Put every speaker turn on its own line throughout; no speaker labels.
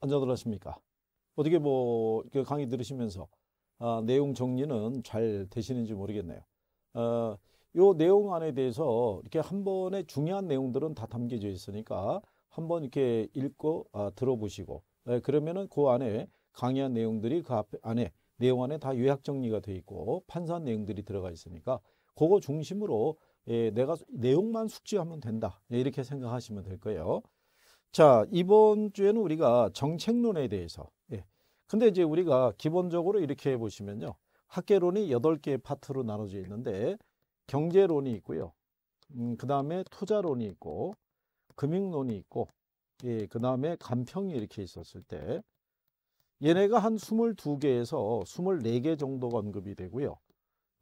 안녕하십니까. 어떻게 뭐 그 강의 들으시면서 아, 내용 정리는 잘 되시는지 모르겠네요. 어, 요 내용 안에 대해서 이렇게 한 번에 중요한 내용들은 다 담겨져 있으니까 한 번 이렇게 읽고 아, 들어보시고 예, 그러면은 그 안에 강의한 내용들이 그 앞에 안에 내용 안에 다 요약 정리가 돼 있고 판사한 내용들이 들어가 있으니까 그거 중심으로 에, 예, 내가 내용만 숙지하면 된다 예, 이렇게 생각하시면 될 거예요. 자, 이번 주에는 우리가 정책론에 대해서. 예. 근데 이제 우리가 기본적으로 이렇게 보시면요. 학계론이 여덟 개의 파트로 나눠져 있는데 경제론이 있고요. 음, 그다음에 투자론이 있고 금융론이 있고 예, 그다음에 간평이 이렇게 있었을 때 얘네가 한 스물두 개에서 스물네 개 정도가 언급이 되고요.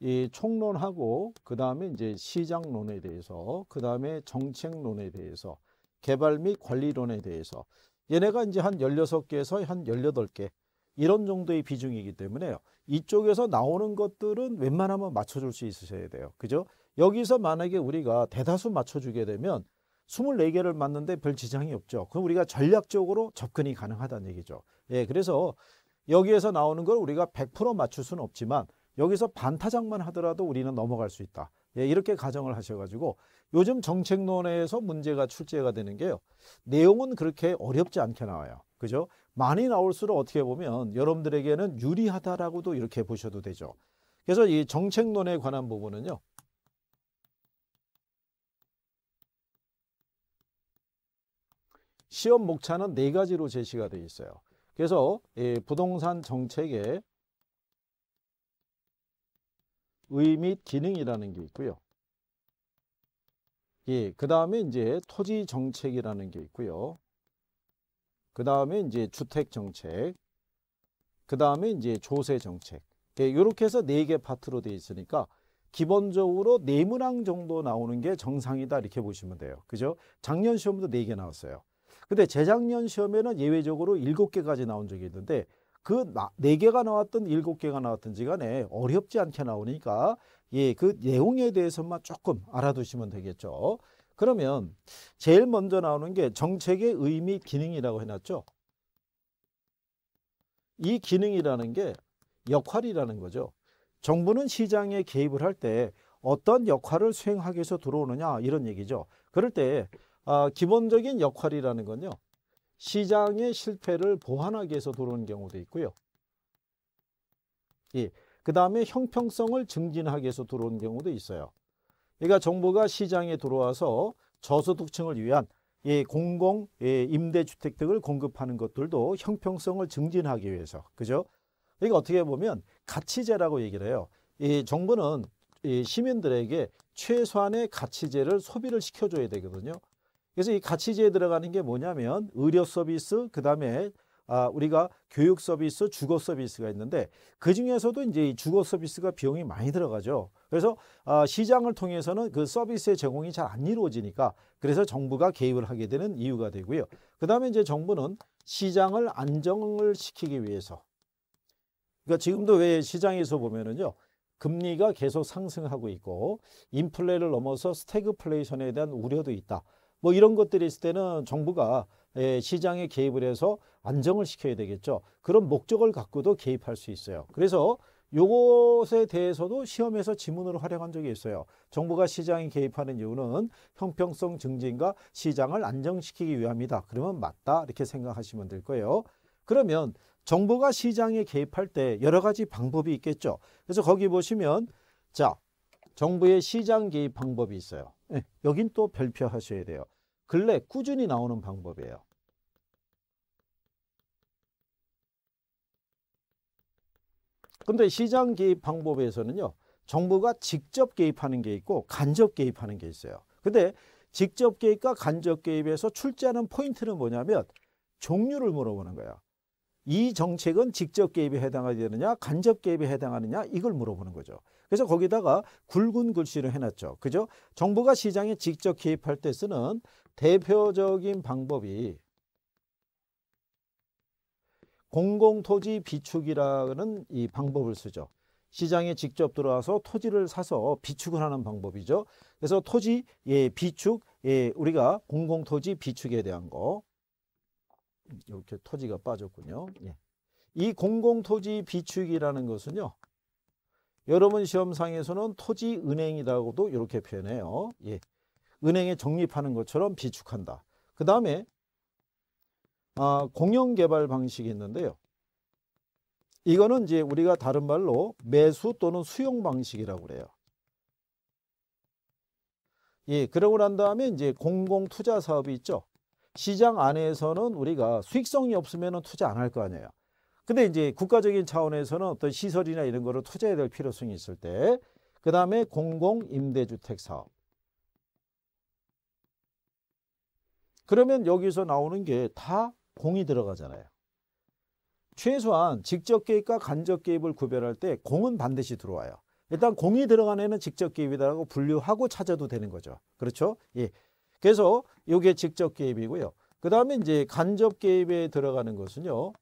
이 총론하고 그다음에 이제 시장론에 대해서 그다음에 정책론에 대해서 개발 및 관리론에 대해서 얘네가 이제 한 16개에서 한 18개 이런 정도의 비중이기 때문에요. 이쪽에서 나오는 것들은 웬만하면 맞춰줄 수 있으셔야 돼요. 그죠? 여기서 만약에 우리가 대다수 맞춰주게 되면 24개를 맞는데 별 지장이 없죠. 그럼 우리가 전략적으로 접근이 가능하다는 얘기죠. 예, 그래서 여기에서 나오는 걸 우리가 100% 맞출 수는 없지만 여기서 반타작만 하더라도 우리는 넘어갈 수 있다. 예, 이렇게 가정을 하셔가지고 요즘 정책론에서 문제가 출제가 되는 게요. 내용은 그렇게 어렵지 않게 나와요. 그죠? 많이 나올수록 어떻게 보면 여러분들에게는 유리하다라고도 이렇게 보셔도 되죠. 그래서 이 정책론에 관한 부분은요. 시험 목차는 네 가지로 제시가 되어 있어요. 그래서 부동산 정책의 의미 기능이라는 게 있고요. 예, 그 다음에 이제 토지 정책이라는 게 있고요. 그 다음에 이제 주택 정책, 그 다음에 이제 조세 정책. 예, 이렇게 해서 네 개 파트로 되어 있으니까 기본적으로 네 문항 정도 나오는 게 정상이다 이렇게 보시면 돼요. 그죠? 작년 시험도 네 개 나왔어요. 근데 재작년 시험에는 예외적으로 일곱 개까지 나온 적이 있는데 그네 개가 나왔던 일곱 개가 나왔던지 간에 어렵지 않게 나오니까 예, 그 내용에 대해서만 조금 알아두시면 되겠죠. 그러면 제일 먼저 나오는 게 정책의 의미 기능이라고 해놨죠. 이 기능이라는 게 역할이라는 거죠. 정부는 시장에 개입을 할 때 어떤 역할을 수행하기 위해서 들어오느냐 이런 얘기죠. 그럴 때 아, 기본적인 역할이라는 건요. 시장의 실패를 보완하기 위해서 들어오는 경우도 있고요. 예. 그 다음에 형평성을 증진하기 위해서 들어오는 경우도 있어요. 그러니까 정부가 시장에 들어와서 저소득층을 위한 예, 공공 예, 임대주택 등을 공급하는 것들도 형평성을 증진하기 위해서 그죠? 그러니까 어떻게 보면 가치제라고 얘기를 해요. 이 정부는 이 시민들에게 최소한의 가치제를 소비를 시켜줘야 되거든요. 그래서 이 가치지에 들어가는 게 뭐냐면 의료 서비스 그다음에 아, 우리가 교육 서비스, 주거 서비스가 있는데 그 중에서도 이제 주거 서비스가 비용이 많이 들어가죠. 그래서 아, 시장을 통해서는 그 서비스의 제공이 잘 안 이루어지니까 그래서 정부가 개입을 하게 되는 이유가 되고요. 그 다음에 이제 정부는 시장을 안정을 시키기 위해서 그러니까 지금도 왜 시장에서 보면은요. 금리가 계속 상승하고 있고 인플레를 넘어서 스태그플레이션에 대한 우려도 있다. 뭐 이런 것들이 있을 때는 정부가 예, 시장에 개입을 해서 안정을 시켜야 되겠죠. 그런 목적을 갖고도 개입할 수 있어요. 그래서 요것에 대해서도 시험에서 지문으로 활용한 적이 있어요. 정부가 시장에 개입하는 이유는 형평성 증진과 시장을 안정시키기 위함이다. 그러면 맞다 이렇게 생각하시면 될 거예요. 그러면 정부가 시장에 개입할 때 여러 가지 방법이 있겠죠. 그래서 거기 보시면 자 정부의 시장 개입 방법이 있어요. 예, 여긴 또 별표하셔야 돼요. 근래 꾸준히 나오는 방법이에요. 근데 시장 개입 방법에서는요. 정부가 직접 개입하는 게 있고 간접 개입하는 게 있어요. 근데 직접 개입과 간접 개입에서 출제하는 포인트는 뭐냐면 종류를 물어보는 거예요. 이 정책은 직접 개입에 해당하느냐 간접 개입에 해당하느냐 이걸 물어보는 거죠. 그래서 거기다가 굵은 글씨로 해놨죠. 그죠? 정부가 시장에 직접 개입할 때 쓰는 대표적인 방법이 공공토지 비축이라는 이 방법을 쓰죠. 시장에 직접 들어와서 토지를 사서 비축을 하는 방법이죠. 그래서 토지 예, 비축 예, 우리가 공공토지 비축에 대한 거 이렇게 토지가 빠졌군요. 예. 이 공공토지 비축이라는 것은요. 여러분 시험상에서는 토지 은행이라고도 이렇게 표현해요. 예. 은행에 적립하는 것처럼 비축한다. 그 다음에 아, 공영 개발 방식이 있는데요. 이거는 이제 우리가 다른 말로 매수 또는 수용 방식이라고 그래요. 예, 그러고 난 다음에 이제 공공 투자 사업이 있죠. 시장 안에서는 우리가 수익성이 없으면 투자 안 할 거 아니에요. 근데 이제 국가적인 차원에서는 어떤 시설이나 이런 거를 투자해야 될 필요성이 있을 때, 그 다음에 공공임대주택 사업. 그러면 여기서 나오는 게 다 공이 들어가잖아요. 최소한 직접 개입과 간접 개입을 구별할 때 공은 반드시 들어와요. 일단 공이 들어간 애는 직접 개입이다라고 분류하고 찾아도 되는 거죠. 그렇죠? 예. 그래서 이게 직접 개입이고요. 그 다음에 이제 간접 개입에 들어가는 것은요.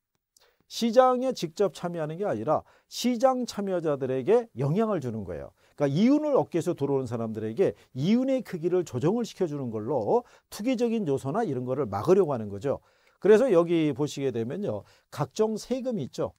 시장에 직접 참여하는 게 아니라 시장 참여자들에게 영향을 주는 거예요. 그러니까 이윤을 얻기 위해서 들어오는 사람들에게 이윤의 크기를 조정을 시켜주는 걸로 투기적인 요소나 이런 거를 막으려고 하는 거죠. 그래서 여기 보시게 되면요. 각종 세금이 있죠.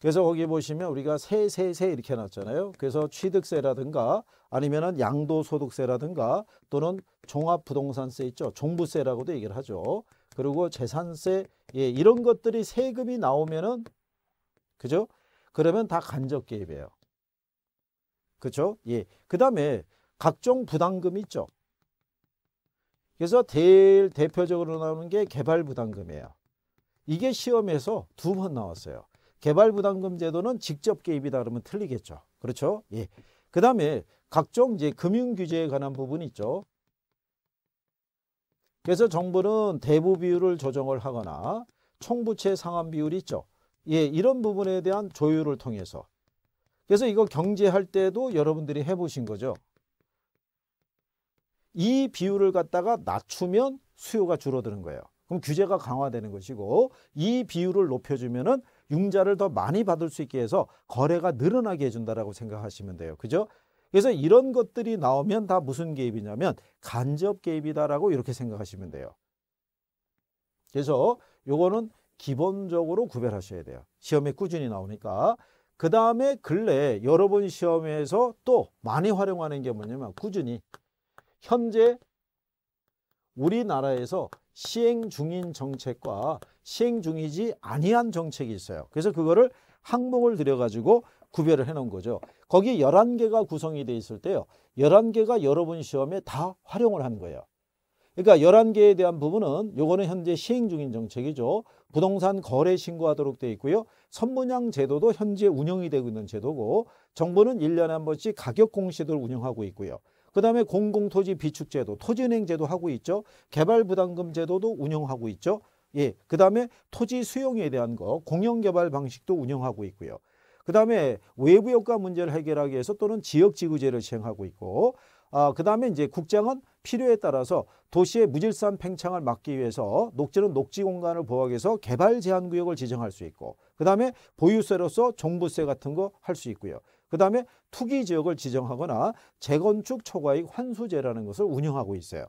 그래서 거기 보시면 우리가 세, 세, 세 이렇게 해놨잖아요. 그래서 취득세라든가 아니면은 양도소득세라든가 또는 종합부동산세 있죠. 종부세라고도 얘기를 하죠. 그리고 재산세, 예, 이런 것들이 세금이 나오면은, 그죠? 그러면 다 간접 개입이에요. 그렇죠? 예. 그다음에 각종 부담금이 있죠. 그래서 제일 대표적으로 나오는 게 개발 부담금이에요. 이게 시험에서 두 번 나왔어요. 개발 부담금 제도는 직접 개입이다 그러면 틀리겠죠. 그렇죠? 예. 그다음에 각종 이제 금융 규제에 관한 부분이 있죠. 그래서 정부는 대부 비율을 조정을 하거나 총부채 상환 비율이 있죠. 예, 이런 부분에 대한 조율을 통해서 그래서 이거 경제할 때도 여러분들이 해보신 거죠. 이 비율을 갖다가 낮추면 수요가 줄어드는 거예요. 그럼 규제가 강화되는 것이고 이 비율을 높여주면 은 융자를 더 많이 받을 수 있게 해서 거래가 늘어나게 해준다라고 생각하시면 돼요. 그죠? 그래서 이런 것들이 나오면 다 무슨 개입이냐면 간접 개입이다라고 이렇게 생각하시면 돼요. 그래서 요거는 기본적으로 구별하셔야 돼요. 시험에 꾸준히 나오니까. 그 다음에 근래 여러 번 시험에서 또 많이 활용하는 게 뭐냐면 꾸준히 현재 우리나라에서 시행 중인 정책과 시행 중이지 아니한 정책이 있어요. 그래서 그거를 항목을 들여가지고 구별을 해놓은 거죠. 거기 1 1 개가 구성이 돼 있을 때요. 1 1 개가 여러분 시험에 다 활용을 한 거예요. 그러니까 열한 개에 대한 부분은 요거는 현재 시행 중인 정책이죠. 부동산 거래 신고하도록 돼 있고요. 선분양 제도도 현재 운영이 되고 있는 제도고 정부는 일년에한 번씩 가격 공시도를 운영하고 있고요. 그다음에 공공토지 비축제도, 토지은행 제도 하고 있죠. 개발부담금 제도도 운영하고 있죠. 예, 그다음에 토지 수용에 대한 거 공영개발 방식도 운영하고 있고요. 그다음에 외부 효과 문제를 해결하기 위해서 또는 지역 지구제를 시행하고 있고 아, 그다음에 이제 국장은 필요에 따라서 도시의 무질산 팽창을 막기 위해서 녹지는 녹지 공간을 보호해서 하기위 개발 제한 구역을 지정할 수 있고 그다음에 보유세로서 종부세 같은 거 할 수 있고요. 그다음에 투기 지역을 지정하거나 재건축 초과익 환수제라는 것을 운영하고 있어요.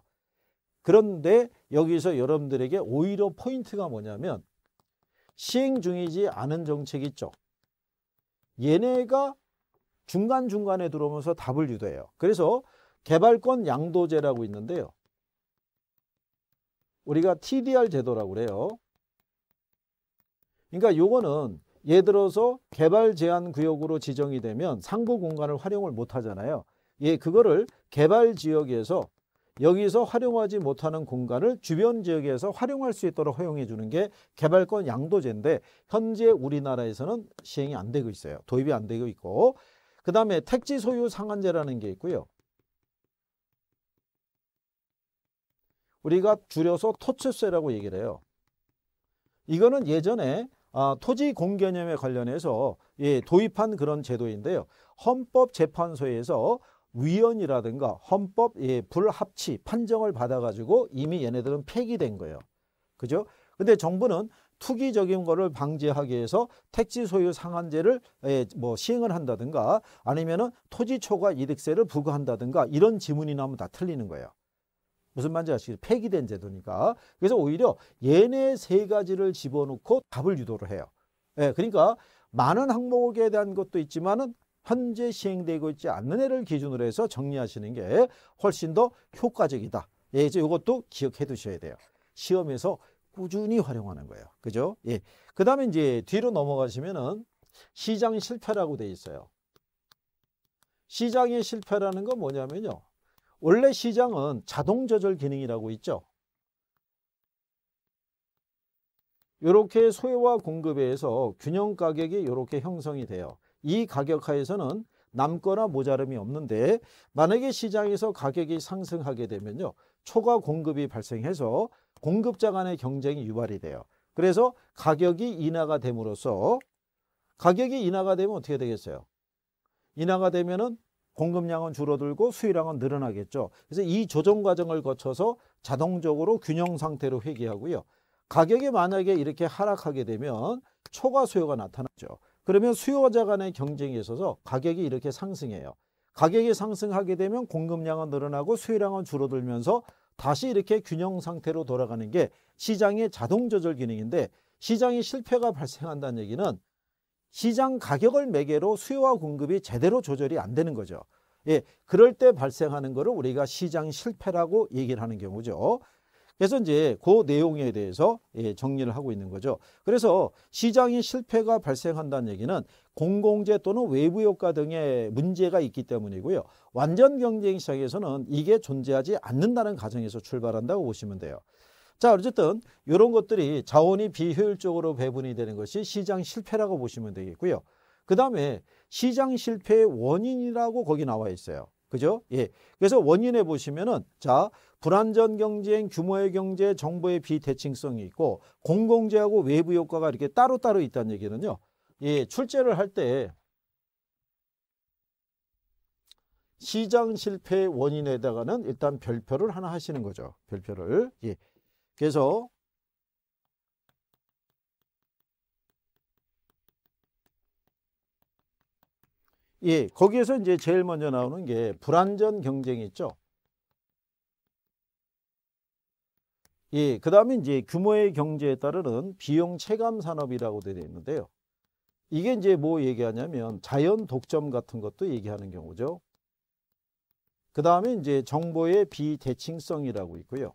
그런데 여기서 여러분들에게 오히려 포인트가 뭐냐면 시행 중이지 않은 정책 있죠. 얘네가 중간중간에 들어오면서 답을 유도해요. 그래서 개발권 양도제라고 있는데요. 우리가 TDR 제도라고 그래요. 그러니까 요거는 예를 들어서 개발 제한 구역으로 지정이 되면 상부 공간을 활용을 못 하잖아요. 예, 그거를 개발 지역에서 여기서 활용하지 못하는 공간을 주변 지역에서 활용할 수 있도록 허용해 주는 게 개발권 양도제인데 현재 우리나라에서는 시행이 안 되고 있어요. 도입이 안 되고 있고 그다음에 택지 소유 상한제라는 게 있고요. 우리가 줄여서 토체세라고 얘기를 해요. 이거는 예전에 아, 토지 공개념에 관련해서 예, 도입한 그런 제도인데요. 헌법재판소에서 위헌이라든가 헌법 예, 불합치 판정을 받아가지고 이미 얘네들은 폐기된 거예요. 그죠? 근데 정부는 투기적인 거를 방지하기 위해서 택지 소유 상한제를 예, 뭐 시행을 한다든가 아니면은 토지 초과 이득세를 부과한다든가 이런 지문이 나면 다 틀리는 거예요. 무슨 말인지 아시죠? 폐기된 제도니까. 그래서 오히려 얘네 세 가지를 집어넣고 답을 유도를 해요. 예, 그러니까 많은 항목에 대한 것도 있지만은 현재 시행되고 있지 않는 애를 기준으로 해서 정리하시는 게 훨씬 더 효과적이다. 예, 이제 이것도 기억해 두셔야 돼요. 시험에서 꾸준히 활용하는 거예요. 그죠? 예. 그 다음에 이제 뒤로 넘어가시면은 시장 실패라고 돼 있어요. 시장의 실패라는 건 뭐냐면요. 원래 시장은 자동 조절 기능이라고 있죠. 이렇게 소외와 공급에 의해서 균형 가격이 이렇게 형성이 돼요. 이 가격 하에서는 남거나 모자름이 없는데 만약에 시장에서 가격이 상승하게 되면요. 초과 공급이 발생해서 공급자 간의 경쟁이 유발이 돼요. 그래서 가격이 인하가 됨으로써 가격이 인하가 되면 어떻게 되겠어요? 인하가 되면은 공급량은 줄어들고 수요량은 늘어나겠죠. 그래서 이 조정 과정을 거쳐서 자동적으로 균형 상태로 회귀하고요. 가격이 만약에 이렇게 하락하게 되면 초과 수요가 나타나죠. 그러면 수요자 간의 경쟁에 있어서 가격이 이렇게 상승해요. 가격이 상승하게 되면 공급량은 늘어나고 수요량은 줄어들면서 다시 이렇게 균형 상태로 돌아가는 게 시장의 자동 조절 기능인데 시장이 실패가 발생한다는 얘기는 시장 가격을 매개로 수요와 공급이 제대로 조절이 안 되는 거죠. 예, 그럴 때 발생하는 거를 우리가 시장 실패라고 얘기를 하는 경우죠. 그래서 이제 그 내용에 대해서 예, 정리를 하고 있는 거죠. 그래서 시장의 실패가 발생한다는 얘기는 공공재 또는 외부 효과 등의 문제가 있기 때문이고요. 완전 경쟁 시장에서는 이게 존재하지 않는다는 가정에서 출발한다고 보시면 돼요. 자 어쨌든 이런 것들이 자원이 비효율적으로 배분이 되는 것이 시장 실패라고 보시면 되겠고요. 그 다음에 시장 실패의 원인이라고 거기 나와 있어요. 그죠? 예. 그래서 원인에 보시면은 자, 불안전 경쟁, 규모의 경제, 정보의 비대칭성이 있고 공공재하고 외부 효과가 이렇게 따로따로 있다는 얘기는요. 예, 출제를 할 때 시장 실패 의 원인에다가는 일단 별표를 하나 하시는 거죠. 별표를. 예. 그래서 예, 거기에서 이제 제일 먼저 나오는 게불완전 경쟁이 있죠. 예, 그 다음에 이제 규모의 경제에 따르는 비용 체감 산업이라고 되어 있는데요. 이게 이제 뭐 얘기하냐면 자연 독점 같은 것도 얘기하는 경우죠. 그 다음에 이제 정보의 비대칭성이라고 있고요.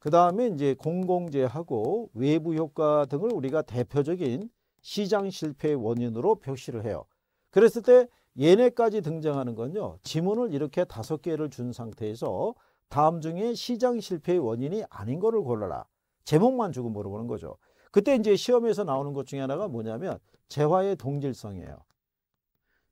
그 다음에 이제 공공재하고 외부 효과 등을 우리가 대표적인 시장 실패의 원인으로 표시를 해요. 그랬을 때 얘네까지 등장하는 건요. 지문을 이렇게 다섯 개를 준 상태에서 다음 중에 시장 실패의 원인이 아닌 거를 골라라. 제목만 주고 물어보는 거죠. 그때 이제 시험에서 나오는 것 중에 하나가 뭐냐면 재화의 동질성이에요.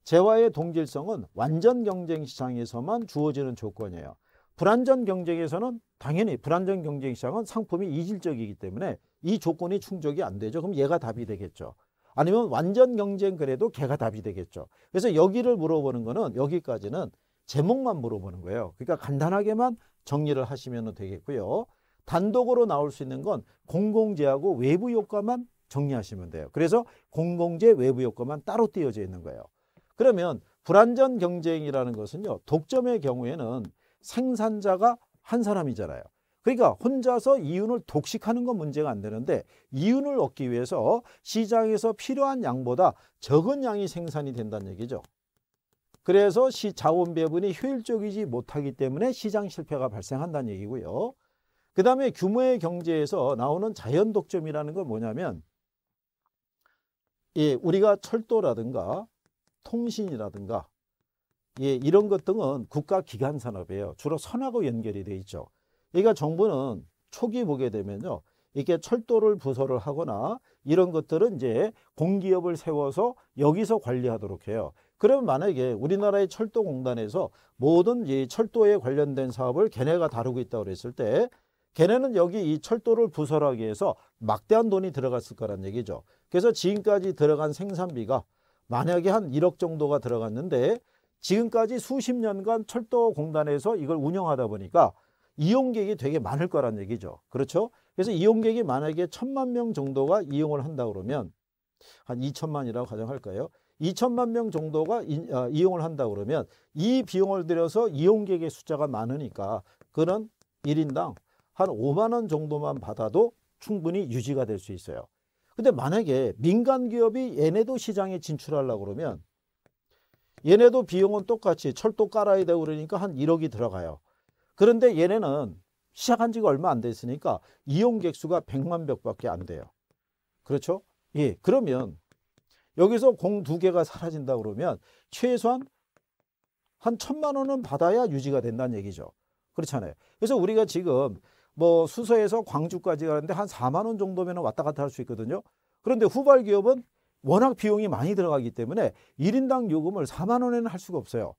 재화의 동질성은 완전 경쟁 시장에서만 주어지는 조건이에요. 불안전 경쟁에서는 당연히 불안전 경쟁 시장은 상품이 이질적이기 때문에 이 조건이 충족이 안 되죠. 그럼 얘가 답이 되겠죠. 아니면 완전 경쟁 그래도 걔가 답이 되겠죠. 그래서 여기를 물어보는 거는 여기까지는 제목만 물어보는 거예요. 그러니까 간단하게만 정리를 하시면 되겠고요. 단독으로 나올 수 있는 건 공공재하고 외부 효과만 정리하시면 돼요. 그래서 공공재 외부 효과만 따로 띄어져 있는 거예요. 그러면 불안전 경쟁이라는 것은요. 독점의 경우에는 생산자가 한 사람이잖아요. 그러니까 혼자서 이윤을 독식하는 건 문제가 안 되는데 이윤을 얻기 위해서 시장에서 필요한 양보다 적은 양이 생산이 된다는 얘기죠. 그래서 시 자원 배분이 효율적이지 못하기 때문에 시장 실패가 발생한다는 얘기고요. 그 다음에 규모의 경제에서 나오는 자연 독점이라는 건 뭐냐면 예, 우리가 철도라든가 통신이라든가 예, 이런 것 등은 국가기관 산업이에요. 주로 선하고 연결이 돼 있죠. 그러니까 정부는 초기 보게 되면요. 이게 렇 철도를 부서를 하거나 이런 것들은 이제 공기업을 세워서 여기서 관리하도록 해요. 그러면 만약에 우리나라의 철도공단에서 모든 이 철도에 관련된 사업을 걔네가 다루고 있다고 그랬을 때 걔네는 여기 이 철도를 부설하기 위해서 막대한 돈이 들어갔을 거란 얘기죠. 그래서 지금까지 들어간 생산비가 만약에 한 1억 정도가 들어갔는데 지금까지 수십 년간 철도공단에서 이걸 운영하다 보니까 이용객이 되게 많을 거란 얘기죠. 그렇죠? 그래서 이용객이 만약에 천만 명 정도가 이용을 한다 그러면 한 2천만이라고 가정할까요? 2천만 명 정도가 이, 아, 이용을 한다 그러면 이 비용을 들여서 이용객의 숫자가 많으니까 그런 1인당 한 5만 원 정도만 받아도 충분히 유지가 될 수 있어요. 근데 만약에 민간 기업이 얘네도 시장에 진출하려고 그러면 얘네도 비용은 똑같이 철도 깔아야 되고 그러니까 한 1억이 들어가요. 그런데 얘네는 시작한 지가 얼마 안 됐으니까 이용객수가 100만 벽밖에 안 돼요. 그렇죠? 예. 그러면 여기서 공 두 개가 사라진다 그러면 최소한 한 천만 원은 받아야 유지가 된다는 얘기죠. 그렇잖아요. 그래서 우리가 지금 뭐 수서에서 광주까지 가는데 한 4만 원 정도면 왔다 갔다 할 수 있거든요. 그런데 후발 기업은 워낙 비용이 많이 들어가기 때문에 1인당 요금을 4만 원에는 할 수가 없어요.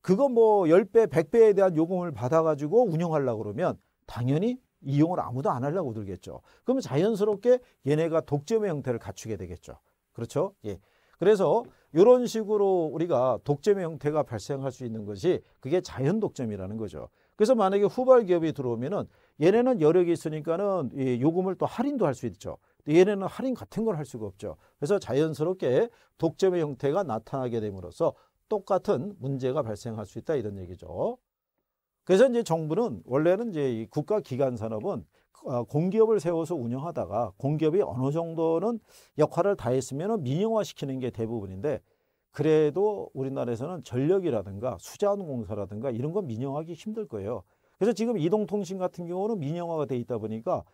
그거 뭐 10배, 100배에 대한 요금을 받아가지고 운영하려고 그러면 당연히 이용을 아무도 안 하려고 들겠죠. 그러면 자연스럽게 얘네가 독점의 형태를 갖추게 되겠죠. 그렇죠? 예. 그래서 이런 식으로 우리가 독점의 형태가 발생할 수 있는 것이 그게 자연 독점이라는 거죠. 그래서 만약에 후발 기업이 들어오면은 얘네는 여력이 있으니까는 이 요금을 또 할인도 할 수 있죠. 얘네는 할인 같은 걸 할 수가 없죠. 그래서 자연스럽게 독점의 형태가 나타나게 됨으로써 똑같은 문제가 발생할 수 있다 이런 얘기죠. 그래서 이제 정부는 원래는 이제 국가 기관 산업은 어, 공기업을 세워서 운영하다가 공기업이 어느 정도는 역할을 다했으면 민영화시키는 게 대부분인데 그래도 우리나라에서는 전력이라든가 수자원공사라든가 이런 건 민영화하기 힘들 거예요. 그래서 지금 이동통신 같은 경우는 민영화가 돼 있다 보니까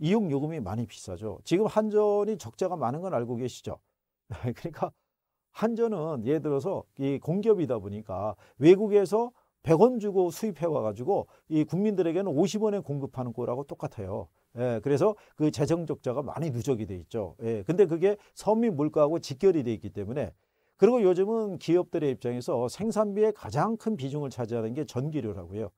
이용 요금이 많이 비싸죠. 지금 한전이 적자가 많은 건 알고 계시죠. 그러니까 한전은 예를 들어서 이 공기업이다 보니까 외국에서 100원 주고 수입해 와가지고 이 국민들에게는 50원에 공급하는 거라고 똑같아요. 예, 그래서 그 재정 적자가 많이 누적이 돼 있죠. 예, 근데 그게 서민 물가하고 직결이 돼 있기 때문에 그리고 요즘은 기업들의 입장에서 생산비의 가장 큰 비중을 차지하는 게 전기료라고요.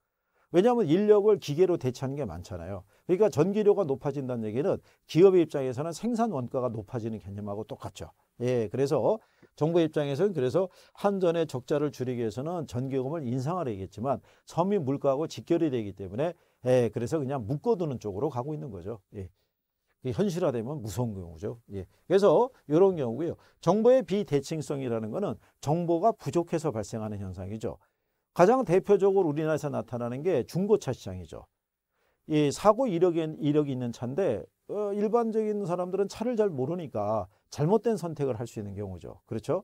왜냐하면 인력을 기계로 대체하는 게 많잖아요. 그러니까 전기료가 높아진다는 얘기는 기업의 입장에서는 생산 원가가 높아지는 개념하고 똑같죠. 예, 그래서 정부 입장에서는 그래서 한전의 적자를 줄이기 위해서는 전기요금을 인상하려 했지만 서민 물가하고 직결이 되기 때문에 예, 그래서 그냥 묶어두는 쪽으로 가고 있는 거죠. 예. 현실화되면 무서운 경우죠. 예. 그래서 이런 경우고요. 정보의 비대칭성이라는 거는 정보가 부족해서 발생하는 현상이죠. 가장 대표적으로 우리나라에서 나타나는 게 중고차 시장이죠. 이 사고 이력이, 이력이 있는 차인데 어, 일반적인 사람들은 차를 잘 모르니까 잘못된 선택을 할 수 있는 경우죠. 그렇죠?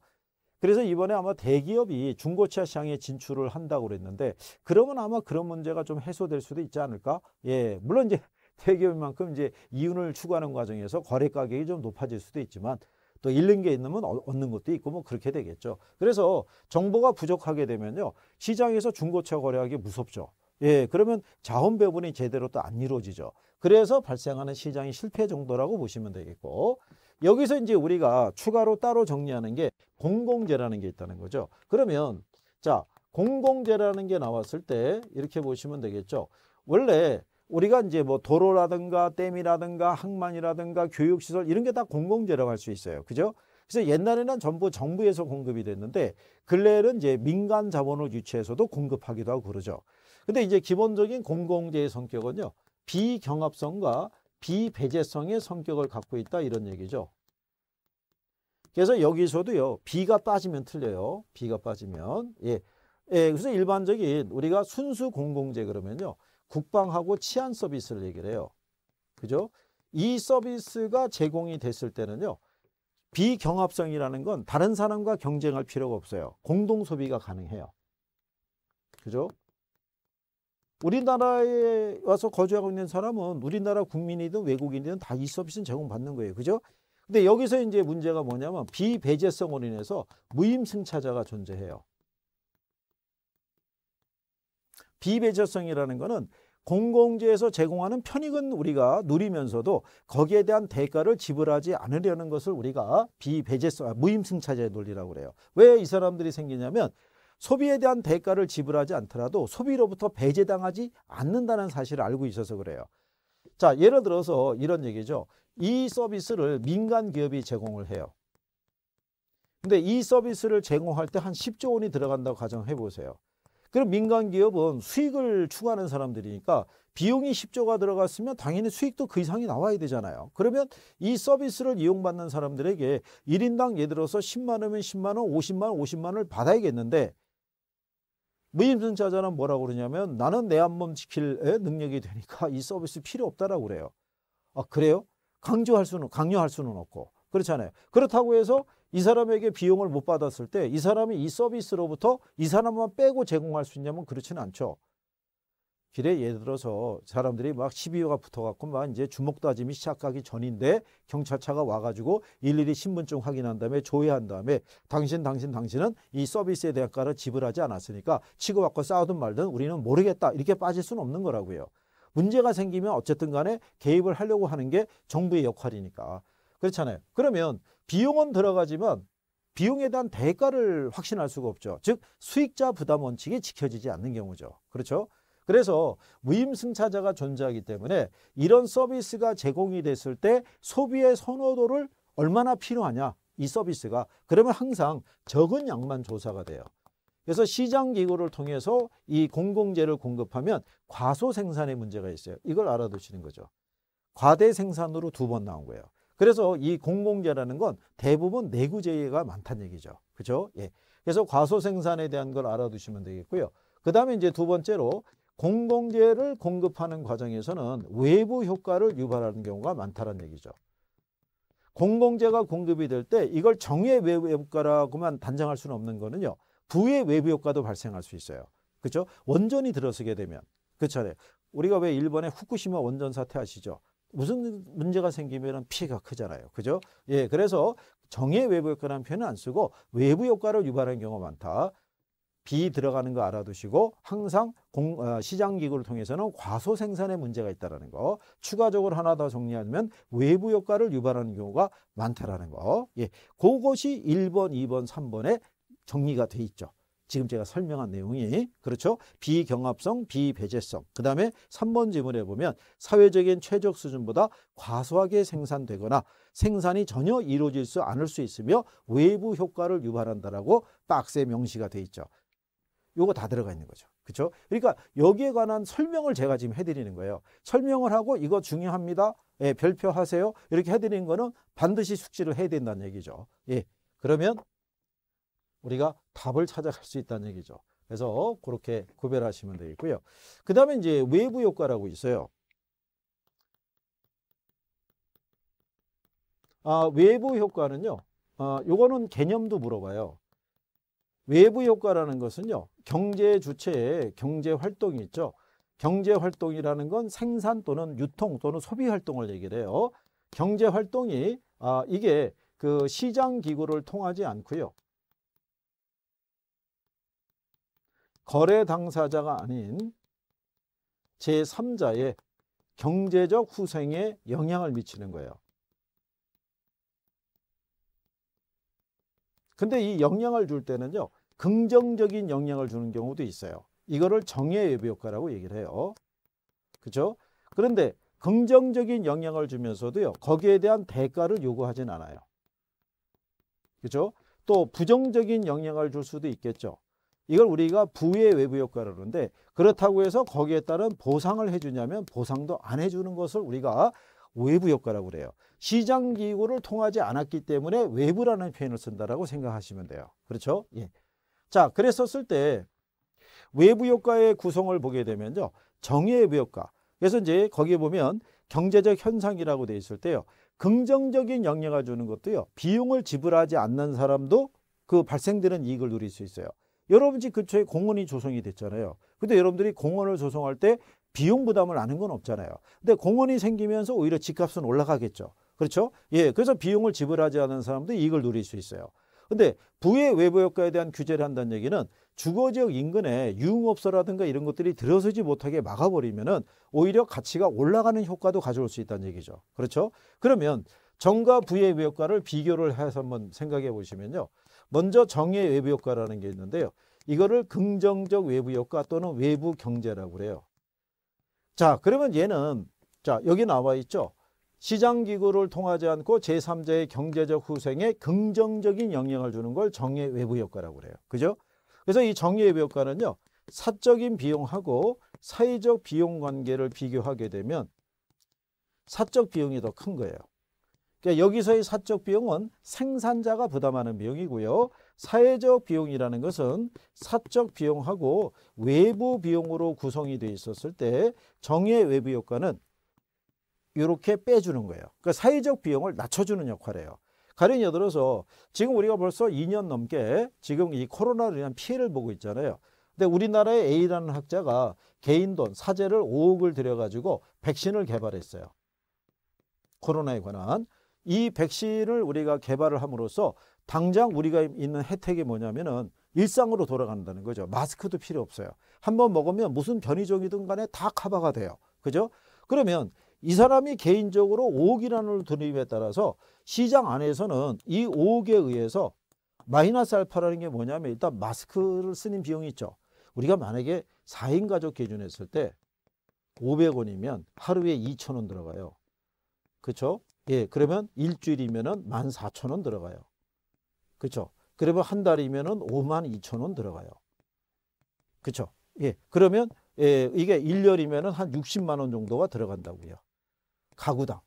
그래서 이번에 아마 대기업이 중고차 시장에 진출을 한다고 그랬는데 그러면 아마 그런 문제가 좀 해소될 수도 있지 않을까? 예, 물론 이제 대기업만큼 인 이제 이윤을 추구하는 과정에서 거래 가격이 좀 높아질 수도 있지만 또 잃는 게 있는 건 얻는 것도 있고 뭐 그렇게 되겠죠. 그래서 정보가 부족하게 되면요. 시장에서 중고차 거래하기 무섭죠. 예, 그러면 자원 배분이 제대로 또 안 이루어지죠. 그래서 발생하는 시장이 실패 정도라고 보시면 되겠고 여기서 이제 우리가 추가로 따로 정리하는 게 공공재라는 게 있다는 거죠. 그러면 자, 공공재라는 게 나왔을 때 이렇게 보시면 되겠죠. 원래 우리가 이제 뭐 도로라든가 댐이라든가 항만이라든가 교육시설 이런 게 다 공공재라고 할 수 있어요. 그죠? 그래서 옛날에는 전부 정부에서 공급이 됐는데 근래에는 이제 민간 자본을 유치해서도 공급하기도 하고 그러죠. 근데 이제 기본적인 공공재의 성격은요. 비경합성과 비배제성의 성격을 갖고 있다 이런 얘기죠. 그래서 여기서도요. 비가 빠지면 틀려요. 비가 빠지면. 예. 예, 그래서 일반적인 우리가 순수 공공재 그러면요. 국방하고 치안 서비스를 얘기를 해요. 그죠? 이 서비스가 제공이 됐을 때는요. 비경합성이라는 건 다른 사람과 경쟁할 필요가 없어요. 공동 소비가 가능해요. 그죠? 우리나라에 와서 거주하고 있는 사람은 우리나라 국민이든 외국인이든 다 이 서비스는 제공받는 거예요. 그죠? 근데 여기서 이제 문제가 뭐냐면 비배제성으로 인해서 무임승차자가 존재해요. 비배제성이라는 것은 공공재에서 제공하는 편익은 우리가 누리면서도 거기에 대한 대가를 지불하지 않으려는 것을 우리가 비배제성, 아, 무임승차제의 논리라고 그래요. 왜 이 사람들이 생기냐면 소비에 대한 대가를 지불하지 않더라도 소비로부터 배제당하지 않는다는 사실을 알고 있어서 그래요. 자, 예를 들어서 이런 얘기죠. 이 서비스를 민간 기업이 제공을 해요. 근데 이 서비스를 제공할 때 한 10조 원이 들어간다고 가정해 보세요. 그럼 민간 기업은 수익을 추구하는 사람들이니까 비용이 10조가 들어갔으면 당연히 수익도 그 이상이 나와야 되잖아요. 그러면 이 서비스를 이용받는 사람들에게 1인당 예를 들어서 10만 원이면 10만 원, 50만 원, 50만 원을 받아야겠는데 무임승차자는 뭐라고 그러냐면 나는 내 한 몸 지킬 능력이 되니까 이 서비스 필요 없다라고 그래요. 아, 그래요? 강조할 수는, 강요할 수는 없고. 그렇잖아요. 그렇다고 해서 이 사람에게 비용을 못 받았을 때 이 사람이 이 서비스로부터 이 사람만 빼고 제공할 수 있냐면 그렇지는 않죠. 길에 예를 들어서 사람들이 막 12호가 붙어갖고 막 이제 주먹 다짐이 시작하기 전인데 경찰차가 와가지고 일일이 신분증 확인한 다음에 조회한 다음에 당신 당신 당신은 이 서비스에 대가를 지불하지 않았으니까 치고받고 싸우든 말든 우리는 모르겠다 이렇게 빠질 수는 없는 거라고요. 문제가 생기면 어쨌든 간에 개입을 하려고 하는 게 정부의 역할이니까 그렇잖아요. 그러면 비용은 들어가지만 비용에 대한 대가를 확신할 수가 없죠. 즉 수익자 부담 원칙이 지켜지지 않는 경우죠. 그렇죠? 그래서 무임승차자가 존재하기 때문에 이런 서비스가 제공이 됐을 때 소비의 선호도를 얼마나 필요하냐 이 서비스가 그러면 항상 적은 양만 조사가 돼요. 그래서 시장기구를 통해서 이 공공재를 공급하면 과소생산의 문제가 있어요. 이걸 알아두시는 거죠. 과대생산으로 두 번 나온 거예요. 그래서 이 공공재라는 건 대부분 내구재가 많다는 얘기죠. 그죠? 예. 그래서 과소 생산에 대한 걸 알아두시면 되겠고요. 그 다음에 이제 두 번째로 공공재를 공급하는 과정에서는 외부 효과를 유발하는 경우가 많다는 얘기죠. 공공재가 공급이 될 때 이걸 정의 외부 효과라고만 단정할 수는 없는 거는요. 부의 외부 효과도 발생할 수 있어요. 그렇죠? 원전이 들어서게 되면. 그렇잖아요. 우리가 왜 일본의 후쿠시마 원전 사태 아시죠? 무슨 문제가 생기면 피해가 크잖아요. 그죠? 예, 그래서 정의 외부 효과라는 표현은 안 쓰고 외부 효과를 유발하는 경우가 많다. 비 들어가는 거 알아두시고 항상 공, 어, 시장 기구를 통해서는 과소 생산에 문제가 있다라는 거. 추가적으로 하나 더 정리하면 외부 효과를 유발하는 경우가 많다라는 거. 예. 그것이 1번, 2번, 3번에 정리가 돼 있죠. 지금 제가 설명한 내용이 그렇죠. 비경합성, 비배제성. 그 다음에 3번 질문에 보면 사회적인 최적 수준보다 과소하게 생산되거나 생산이 전혀 이루어질 수 않을 수 있으며 외부 효과를 유발한다라고 박스에 명시가 돼 있죠. 요거 다 들어가 있는 거죠. 그렇죠? 그러니까 여기에 관한 설명을 제가 지금 해드리는 거예요. 설명을 하고 이거 중요합니다. 예, 별표 하세요. 이렇게 해드리는 거는 반드시 숙지를 해야 된다는 얘기죠. 예, 그러면 우리가 답을 찾아갈 수 있다는 얘기죠. 그래서 그렇게 구별하시면 되겠고요. 그 다음에 이제 외부 효과라고 있어요. 아, 외부 효과는요. 아, 요거는 개념도 물어봐요. 외부 효과라는 것은요. 경제 주체의 경제 활동이 있죠. 경제 활동이라는 건 생산 또는 유통 또는 소비 활동을 얘기를 해요. 경제 활동이 아, 이게 그 시장 기구를 통하지 않고요. 거래 당사자가 아닌 제3자의 경제적 후생에 영향을 미치는 거예요. 근데 이 영향을 줄 때는요. 긍정적인 영향을 주는 경우도 있어요. 이거를 정의 예비 효과라고 얘기를 해요. 그렇죠? 그런데 긍정적인 영향을 주면서도요. 거기에 대한 대가를 요구하진 않아요. 그렇죠? 또 부정적인 영향을 줄 수도 있겠죠. 이걸 우리가 부의 외부 효과를 하는데 그렇다고 해서 거기에 따른 보상을 해주냐면 보상도 안 해주는 것을 우리가 외부 효과라고 그래요. 시장 기구를 통하지 않았기 때문에 외부라는 표현을 쓴다라고 생각하시면 돼요. 그렇죠? 예. 자, 그랬었을 때 외부 효과의 구성을 보게 되면요. 정의의 외부 효과. 그래서 이제 거기에 보면 경제적 현상이라고 돼 있을 때요. 긍정적인 영향을 주는 것도요. 비용을 지불하지 않는 사람도 그 발생되는 이익을 누릴 수 있어요. 여러분 집 근처에 공원이 조성이 됐잖아요. 근데 여러분들이 공원을 조성할 때 비용 부담을 아는 건 없잖아요. 근데 공원이 생기면서 오히려 집값은 올라가겠죠. 그렇죠? 예. 그래서 비용을 지불하지 않은 사람도 이익을 누릴 수 있어요. 근데 부의 외부 효과에 대한 규제를 한다는 얘기는 주거 지역 인근에 유흥업소라든가 이런 것들이 들어서지 못하게 막아버리면은 오히려 가치가 올라가는 효과도 가져올 수 있다는 얘기죠. 그렇죠? 그러면 정과 부의 외 효과를 비교를 해서 한번 생각해 보시면요. 먼저 정의 외부 효과라는 게 있는데요. 이거를 긍정적 외부 효과 또는 외부 경제라고 그래요. 자, 그러면 얘는 자, 여기 나와 있죠. 시장 기구를 통하지 않고 제3자의 경제적 후생에 긍정적인 영향을 주는 걸 정의 외부 효과라고 그래요. 그죠? 그래서 이 정의 외부 효과는요. 사적인 비용하고 사회적 비용 관계를 비교하게 되면 사적 비용이 더 큰 거예요. 그 여기서의 사적 비용은 생산자가 부담하는 비용이고요. 사회적 비용이라는 것은 사적 비용하고 외부 비용으로 구성이 되어 있었을 때 정의 의 외부 효과는 이렇게 빼주는 거예요. 그러니까 사회적 비용을 낮춰주는 역할이에요. 가령 예를 들어서 지금 우리가 벌써 2년 넘게 지금 이 코로나로 인한 피해를 보고 있잖아요. 근데 우리나라의 A라는 학자가 개인 돈, 사제를 5억을 들여가지고 백신을 개발했어요. 코로나에 관한. 이 백신을 우리가 개발을 함으로써 당장 우리가 있는 혜택이 뭐냐면은 일상으로 돌아간다는 거죠. 마스크도 필요 없어요. 한 번 먹으면 무슨 변이종이든 간에 다 커버가 돼요. 그죠? 그러면 이 사람이 개인적으로 5억이라는 돈입에 따라서 시장 안에서는 이 5억에 의해서 마이너스 알파라는 게 뭐냐면 일단 마스크를 쓰는 비용이 있죠. 우리가 만약에 4인 가족 기준 했을 때 500원이면 하루에 2천 원 들어가요. 그렇죠? 예, 그러면 일주일이면은 만 사천 원 들어가요. 그렇죠? 그러면 한 달이면은 오만 이천 원 들어가요. 그렇죠? 예, 그러면 예, 이게 1년이면은한 60만 원 정도가 들어간다고요. 가구당.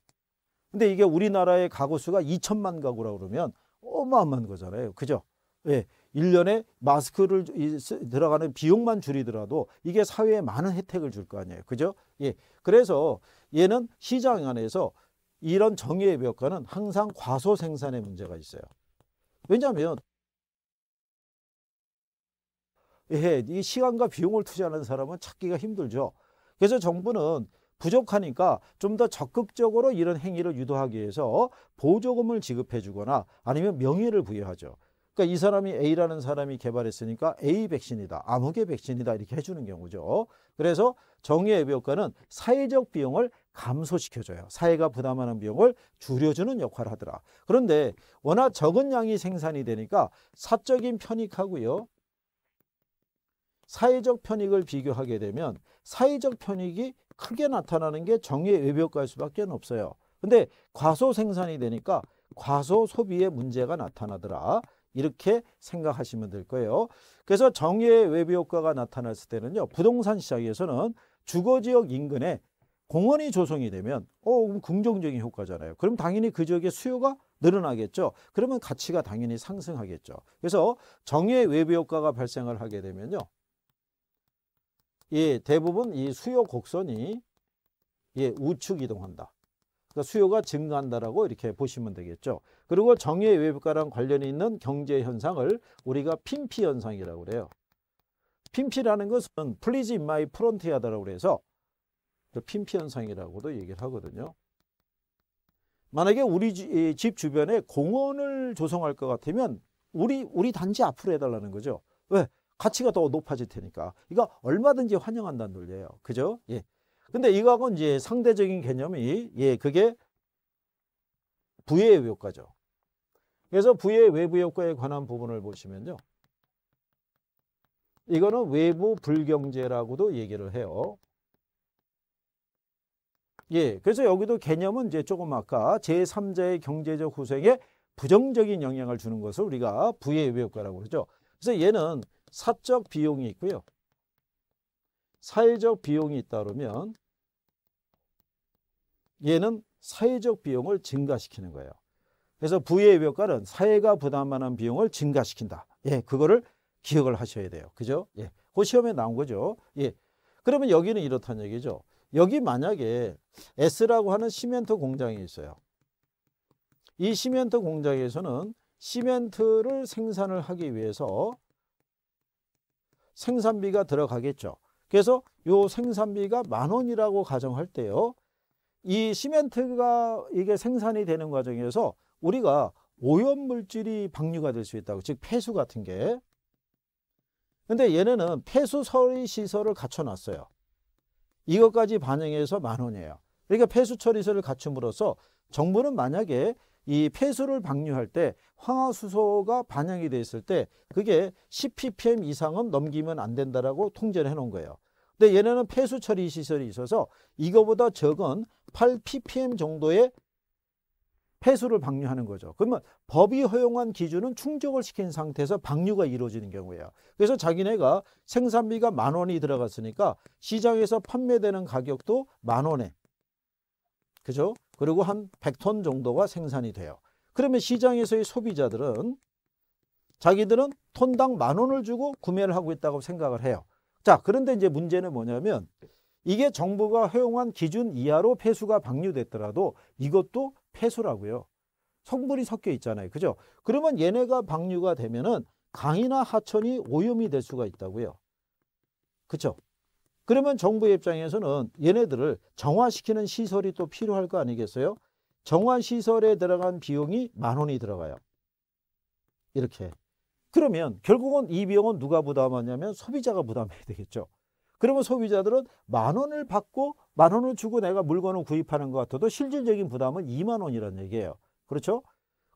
근데 이게 우리나라의 가구 수가 2천만 가구라 그러면 어마어마한 거잖아요. 그죠? 예. 1년에 마스크를 들어가는 비용만 줄이더라도 이게 사회에 많은 혜택을 줄 거 아니에요. 그죠? 예. 그래서 얘는 시장 안에서 이런 정의의 벽화는 항상 과소 생산의 문제가 있어요. 왜냐하면 예, 이 시간과 비용을 투자하는 사람은 찾기가 힘들죠. 그래서 정부는 부족하니까 좀 더 적극적으로 이런 행위를 유도하기 위해서 보조금을 지급해 주거나 아니면 명예를 부여하죠. 그러니까 이 사람이 A라는 사람이 개발했으니까 A 백신이다. 암흑의 백신이다. 이렇게 해주는 경우죠. 그래서 정의 예비효과는 사회적 비용을 감소시켜줘요. 사회가 부담하는 비용을 줄여주는 역할을 하더라. 그런데 워낙 적은 양이 생산이 되니까 사적인 편익하고요. 사회적 편익을 비교하게 되면 사회적 편익이 크게 나타나는 게 정의 외벽과일 수밖에 없어요. 근데 과소 생산이 되니까 과소 소비의 문제가 나타나더라. 이렇게 생각하시면 될 거예요. 그래서 정의의 외부 효과가 나타났을 때는요. 부동산 시장에서는 주거지역 인근에 공원이 조성이 되면 어, 긍정적인 효과잖아요. 그럼 당연히 그 지역의 수요가 늘어나겠죠. 그러면 가치가 당연히 상승하겠죠. 그래서 정의의 외부 효과가 발생을 하게 되면요. 예, 대부분 이 수요 곡선이 예, 우측 이동한다. 그러니까 수요가 증가한다라고 이렇게 보시면 되겠죠. 그리고 정예 외부가랑 관련이 있는 경제 현상을 우리가 핀피 현상이라고 그래요. 핀피라는 것은 플리즈 마이 프론티아다라고 그래서 그 핀피 현상이라고도 얘기를 하거든요. 만약에 우리 집 주변에 공원을 조성할 것 같으면 우리 우리 단지 앞으로 해달라는 거죠. 왜? 가치가 더 높아질 테니까. 이거 얼마든지 환영한다는 논리예요. 그죠? 예. 근데 이거하고 이제 상대적인 개념이 예 그게 부의 외부 효과죠. 그래서 부의 외부 효과에 관한 부분을 보시면요. 이거는 외부 불경제라고도 얘기를 해요. 예, 그래서 여기도 개념은 이제 조금 아까 제3자의 경제적 후생에 부정적인 영향을 주는 것을 우리가 부의 외효과라고 부 그러죠. 그래서 얘는 사적 비용이 있고요. 사회적 비용이 있다 그러면 얘는 사회적 비용을 증가시키는 거예요. 그래서 부의 외과는 사회가 부담하는 비용을 증가시킨다. 예, 그거를 기억을 하셔야 돼요. 그죠? 예. 그 시험에 나온 거죠. 예. 그러면 여기는 이렇다는 얘기죠. 여기 만약에 S라고 하는 시멘트 공장이 있어요. 이 시멘트 공장에서는 시멘트를 생산을 하기 위해서 생산비가 들어가겠죠. 그래서 요 생산비가 만 원이라고 가정할 때요. 이 시멘트가 이게 생산이 되는 과정에서 우리가 오염물질이 방류가 될 수 있다고 즉 폐수 같은 게 근데 얘네는 폐수 처리 시설을 갖춰놨어요 이것까지 반영해서 만 원이에요 그러니까 폐수 처리설을 갖춤으로써 정부는 만약에 이 폐수를 방류할 때 황화수소가 반영이 돼 있을 때 그게 10ppm 이상은 넘기면 안 된다라고 통제를 해 놓은 거예요 근데 얘네는 폐수 처리 시설이 있어서 이거보다 적은 8ppm 정도의 폐수를 방류하는 거죠. 그러면 법이 허용한 기준은 충족을 시킨 상태에서 방류가 이루어지는 경우예요. 그래서 자기네가 생산비가 만 원이 들어갔으니까 시장에서 판매되는 가격도 만 원에 그죠? 그리고 한 100톤 정도가 생산이 돼요. 그러면 시장에서의 소비자들은 자기들은 톤당 만 원을 주고 구매를 하고 있다고 생각을 해요. 자, 그런데 이제 문제는 뭐냐면 이게 정부가 허용한 기준 이하로 폐수가 방류됐더라도 이것도 폐수라고요. 성분이 섞여 있잖아요. 그죠? 그러면 얘네가 방류가 되면은 강이나 하천이 오염이 될 수가 있다고요. 그죠 그러면 정부 입장에서는 얘네들을 정화시키는 시설이 또 필요할 거 아니겠어요? 정화시설에 들어간 비용이 만 원이 들어가요. 이렇게. 그러면 결국은 이 비용은 누가 부담하냐면 소비자가 부담해야 되겠죠. 그러면 소비자들은 만 원을 받고 만 원을 주고 내가 물건을 구입하는 것 같아도 실질적인 부담은 2만 원이라는 얘기예요. 그렇죠?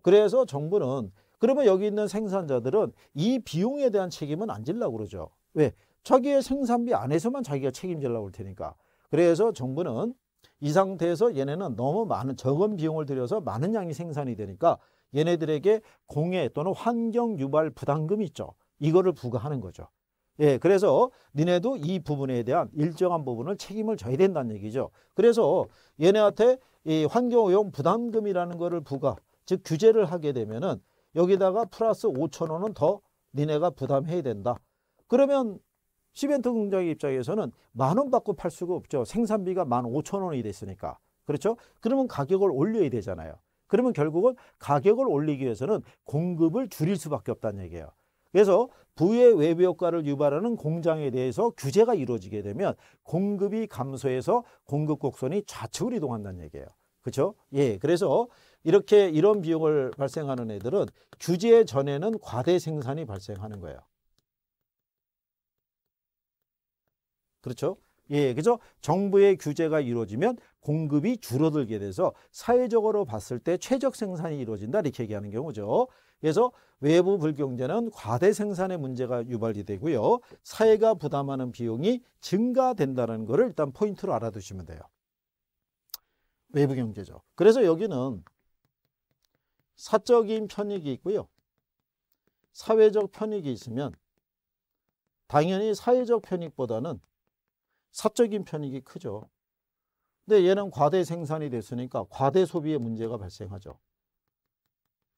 그래서 정부는 그러면 여기 있는 생산자들은 이 비용에 대한 책임은 안 질라고 그러죠. 왜? 자기의 생산비 안에서만 자기가 책임질라고 할 테니까. 그래서 정부는 이 상태에서 얘네는 너무 많은 적은 비용을 들여서 많은 양이 생산이 되니까 얘네들에게 공해 또는 환경 유발 부담금이 있죠. 이거를 부과하는 거죠. 예, 그래서 니네도 이 부분에 대한 일정한 부분을 책임을 져야 된다는 얘기죠. 그래서 얘네한테 이 환경오염 부담금이라는 거를 부과, 즉 규제를 하게 되면은 여기다가 플러스 5천 원은 더 니네가 부담해야 된다. 그러면 시멘트 공장의 입장에서는 만 원 받고 팔 수가 없죠. 생산비가 만 5천 원이 됐으니까. 그렇죠? 그러면 가격을 올려야 되잖아요. 그러면 결국은 가격을 올리기 위해서는 공급을 줄일 수밖에 없다는 얘기예요. 그래서 부의 외부 효과를 유발하는 공장에 대해서 규제가 이루어지게 되면 공급이 감소해서 공급 곡선이 좌측으로 이동한다는 얘기예요. 그렇죠? 예. 그래서 이렇게 이런 비용을 발생하는 애들은 규제 전에는 과대 생산이 발생하는 거예요. 그렇죠? 예, 그죠? 정부의 규제가 이루어지면 공급이 줄어들게 돼서 사회적으로 봤을 때 최적 생산이 이루어진다 이렇게 얘기하는 경우죠. 그래서 외부 불경제는 과대 생산의 문제가 유발이 되고요. 사회가 부담하는 비용이 증가된다는 것을 일단 포인트로 알아두시면 돼요. 외부 경제죠. 그래서 여기는 사적인 편익이 있고요. 사회적 편익이 있으면 당연히 사회적 편익보다는 사적인 편익이 크죠. 근데 얘는 과대 생산이 됐으니까 과대 소비의 문제가 발생하죠.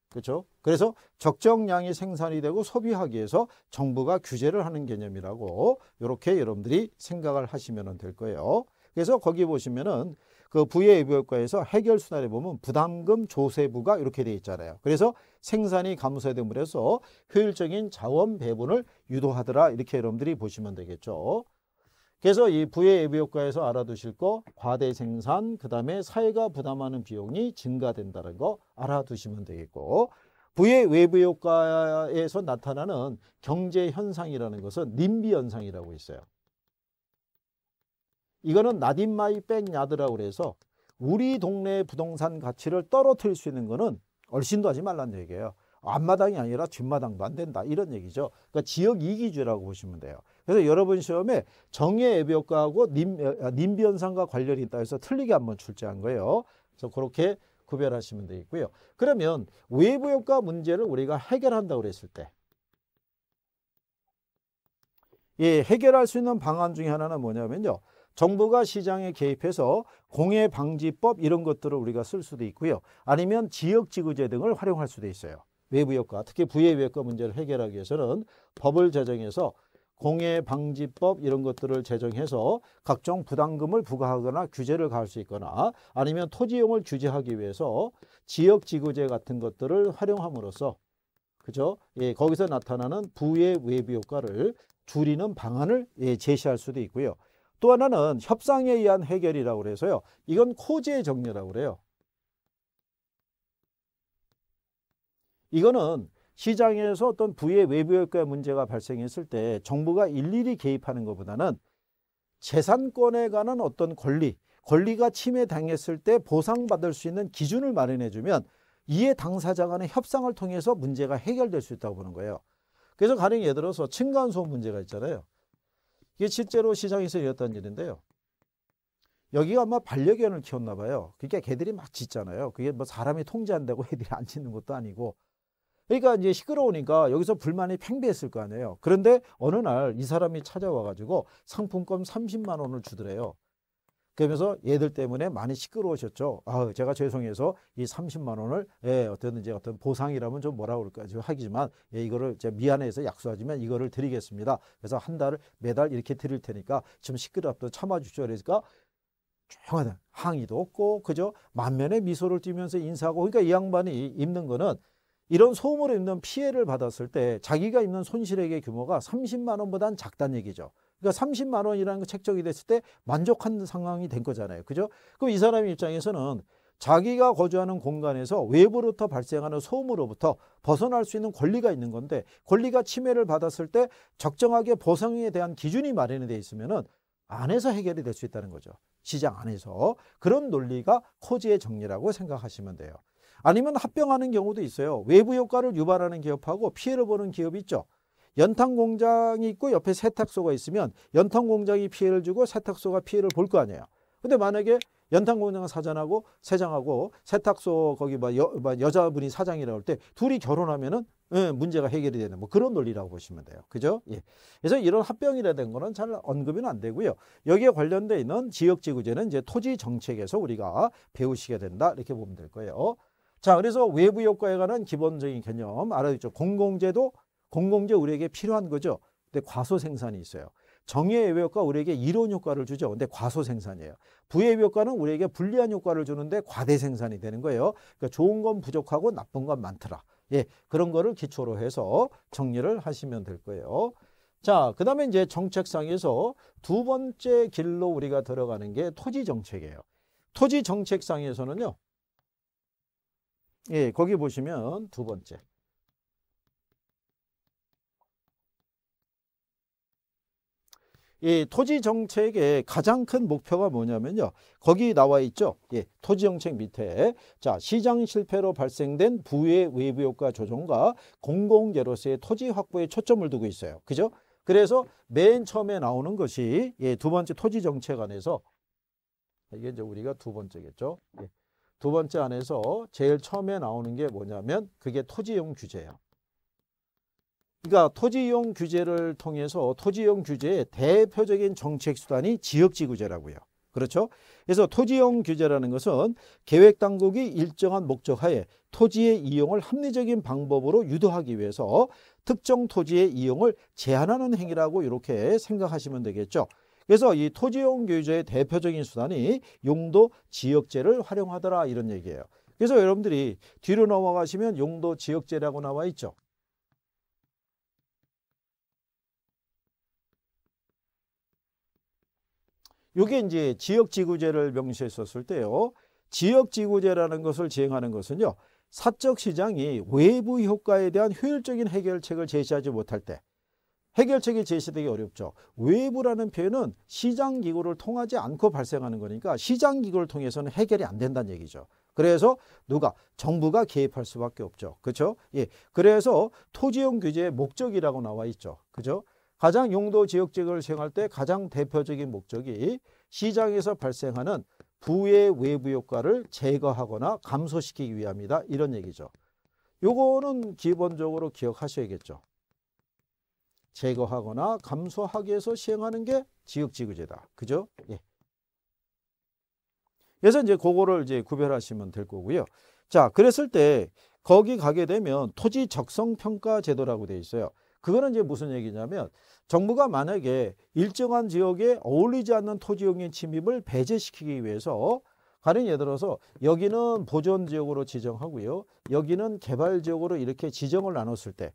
그렇죠? 그래서 적정량이 생산이 되고 소비하기 위해서 정부가 규제를 하는 개념이라고 이렇게 여러분들이 생각을 하시면 될 거예요. 그래서 거기 보시면은 그부의의부효과에서 해결 순환에 보면 부담금 조세부가 이렇게 되어 있잖아요. 그래서 생산이 감소됨으로 해서 효율적인 자원 배분을 유도하더라 이렇게 여러분들이 보시면 되겠죠. 그래서 이 부의 예비 효과에서 알아두실 거 과대 생산 그다음에 사회가 부담하는 비용이 증가된다는 거 알아두시면 되겠고 부의 외부 효과에서 나타나는 경제 현상이라는 것은 님비 현상이라고 있어요. 이거는 나딘마이 백야드라고 그래서 우리 동네 부동산 가치를 떨어뜨릴 수 있는 거는 얼씬도 하지 말라는 얘기예요. 앞마당이 아니라 뒷마당도 안 된다 이런 얘기죠. 그러니까 지역 이기주라고 보시면 돼요. 그래서 여러분 시험에 정의 애비효과하고 님, 아, 님비현상과 관련이 있다 해서 틀리게 한번 출제한 거예요. 그래서 그렇게 구별하시면 되겠고요. 그러면 외부효과 문제를 우리가 해결한다고 그랬을 때 예, 해결할 수 있는 방안 중에 하나는 뭐냐면요. 정부가 시장에 개입해서 공해방지법 이런 것들을 우리가 쓸 수도 있고요. 아니면 지역지구제 등을 활용할 수도 있어요. 외부효과, 특히 부의외과 문제를 해결하기 위해서는 법을 제정해서 공해방지법 이런 것들을 제정해서 각종 부담금을 부과하거나 규제를 가할 수 있거나 아니면 토지용을 규제하기 위해서 지역지구제 같은 것들을 활용함으로써 그죠? 예, 거기서 나타나는 부의 외부 효과를 줄이는 방안을 예, 제시할 수도 있고요. 또 하나는 협상에 의한 해결이라고 그래서요. 이건 코제 정리라고 그래요. 이거는 시장에서 어떤 부의 외부효과 문제가 발생했을 때 정부가 일일이 개입하는 것보다는 재산권에 관한 어떤 권리, 권리가 침해당했을 때 보상받을 수 있는 기준을 마련해주면 이에 당사자 간의 협상을 통해서 문제가 해결될 수 있다고 보는 거예요. 그래서 가령 예를 들어서 층간소음 문제가 있잖아요. 이게 실제로 시장에서 일었던 일인데요. 여기가 아마 반려견을 키웠나 봐요. 그러니까 개들이 막 짖잖아요. 그게 뭐 사람이 통제한다고 애들이 안 짖는 것도 아니고 그러니까 이제 시끄러우니까 여기서 불만이 팽배했을 거 아니에요. 그런데 어느 날 이 사람이 찾아와 가지고 상품권 30만 원을 주더래요. 그러면서 얘들 때문에 많이 시끄러우셨죠. 아, 제가 죄송해서 이 30만 원을 예, 어떤 이제 어떤 보상이라면 좀 뭐라 그럴까 하기지만 예, 이거를 제가 미안해서 약속하지만 이거를 드리겠습니다. 그래서 한 달을 매달 이렇게 드릴 테니까 지금 시끄럽던 참아 주죠. 그러니까 조용하다. 항의도 없고 그저 만면에 미소를 띠면서 인사하고 그러니까 이 양반이 입는 거는 이런 소음으로 입는 피해를 받았을 때 자기가 입는 손실액의 규모가 30만 원보단 작다는 얘기죠. 그러니까 30만 원이라는 게 그 책정이 됐을 때 만족한 상황이 된 거잖아요. 그죠? 그럼 이 사람 입장에서는 자기가 거주하는 공간에서 외부로부터 발생하는 소음으로부터 벗어날 수 있는 권리가 있는 건데 권리가 침해를 받았을 때 적정하게 보상에 대한 기준이 마련이 돼 있으면은 안에서 해결이 될 수 있다는 거죠. 시장 안에서 그런 논리가 코지의 정리라고 생각하시면 돼요. 아니면 합병하는 경우도 있어요. 외부 효과를 유발하는 기업하고 피해를 보는 기업이 있죠. 연탄 공장이 있고 옆에 세탁소가 있으면 연탄 공장이 피해를 주고 세탁소가 피해를 볼 거 아니에요. 근데 만약에 연탄 공장 사장하고 세장하고 세탁소 거기 막 뭐 여, 막 뭐 여자분이 사장이라고 할 때 둘이 결혼하면은 예, 문제가 해결이 되는 뭐 그런 논리라고 보시면 돼요. 그죠? 예. 그래서 이런 합병이라된 거는 잘 언급이 안 되고요. 여기에 관련돼 있는 지역 지구제는 이제 토지 정책에서 우리가 배우시게 된다 이렇게 보면 될 거예요. 자, 그래서 외부 효과에 관한 기본적인 개념 알아듣죠. 공공재도 공공재 우리에게 필요한 거죠. 근데 과소 생산이 있어요. 정의의 외부 효과 우리에게 이론 효과를 주죠. 근데 과소 생산이에요. 부의 외부 효과는 우리에게 불리한 효과를 주는데 과대 생산이 되는 거예요. 그러니까 좋은 건 부족하고 나쁜 건 많더라. 예, 그런 거를 기초로 해서 정리를 하시면 될 거예요. 자, 그 다음에 이제 정책상에서 두 번째 길로 우리가 들어가는 게 토지 정책이에요. 토지 정책상에서는요, 예, 거기 보시면 두 번째. 예, 토지 정책의 가장 큰 목표가 뭐냐면요. 거기 나와 있죠. 예, 토지 정책 밑에 자 시장 실패로 발생된 부의 외부 효과 조정과 공공 재로서의 토지 확보에 초점을 두고 있어요. 그죠? 그래서 맨 처음에 나오는 것이 예, 두 번째 토지 정책 안에서 이게 이제 우리가 두 번째겠죠. 예, 두 번째 안에서 제일 처음에 나오는 게 뭐냐면 그게 토지용 규제예요. 그러니까 토지용 규제를 통해서 토지용 규제의 대표적인 정책 수단이 지역지구제라고요. 그렇죠? 그래서 토지용 규제라는 것은 계획 당국이 일정한 목적 하에 토지의 이용을 합리적인 방법으로 유도하기 위해서 특정 토지의 이용을 제한하는 행위라고 이렇게 생각하시면 되겠죠. 그래서 이 토지용 교유제의 대표적인 수단이 용도 지역제를 활용하더라 이런 얘기예요. 그래서 여러분들이 뒤로 넘어가시면 용도 지역제라고 나와 있죠. 이게 이제 지역지구제를 명시했었을 때요. 지역지구제라는 것을 지행하는 것은요. 사적 시장이 외부 효과에 대한 효율적인 해결책을 제시하지 못할 때 해결책이 제시되기 어렵죠. 외부라는 표현은 시장기구를 통하지 않고 발생하는 거니까 시장기구를 통해서는 해결이 안 된다는 얘기죠. 그래서 누가 정부가 개입할 수밖에 없죠. 그렇죠? 예. 그래서 토지용 규제의 목적이라고 나와 있죠. 그죠? 가장 용도 지역 지구를 시행할 때 가장 대표적인 목적이 시장에서 발생하는 부의 외부 효과를 제거하거나 감소시키기 위함이다. 이런 얘기죠. 요거는 기본적으로 기억하셔야겠죠. 제거하거나 감소하기 위해서 시행하는 게지역지구제다 그죠? 예. 그래서 이제 그거를 이제 구별하시면 될 거고요. 자, 그랬을 때 거기 가게 되면 토지 적성 평가 제도라고 되어 있어요. 그거는 이제 무슨 얘기냐면 정부가 만약에 일정한 지역에 어울리지 않는 토지용의 침입을 배제시키기 위해서 가령 예를 들어서 여기는 보존 지역으로 지정하고요. 여기는 개발 지역으로 이렇게 지정을 나눴을 때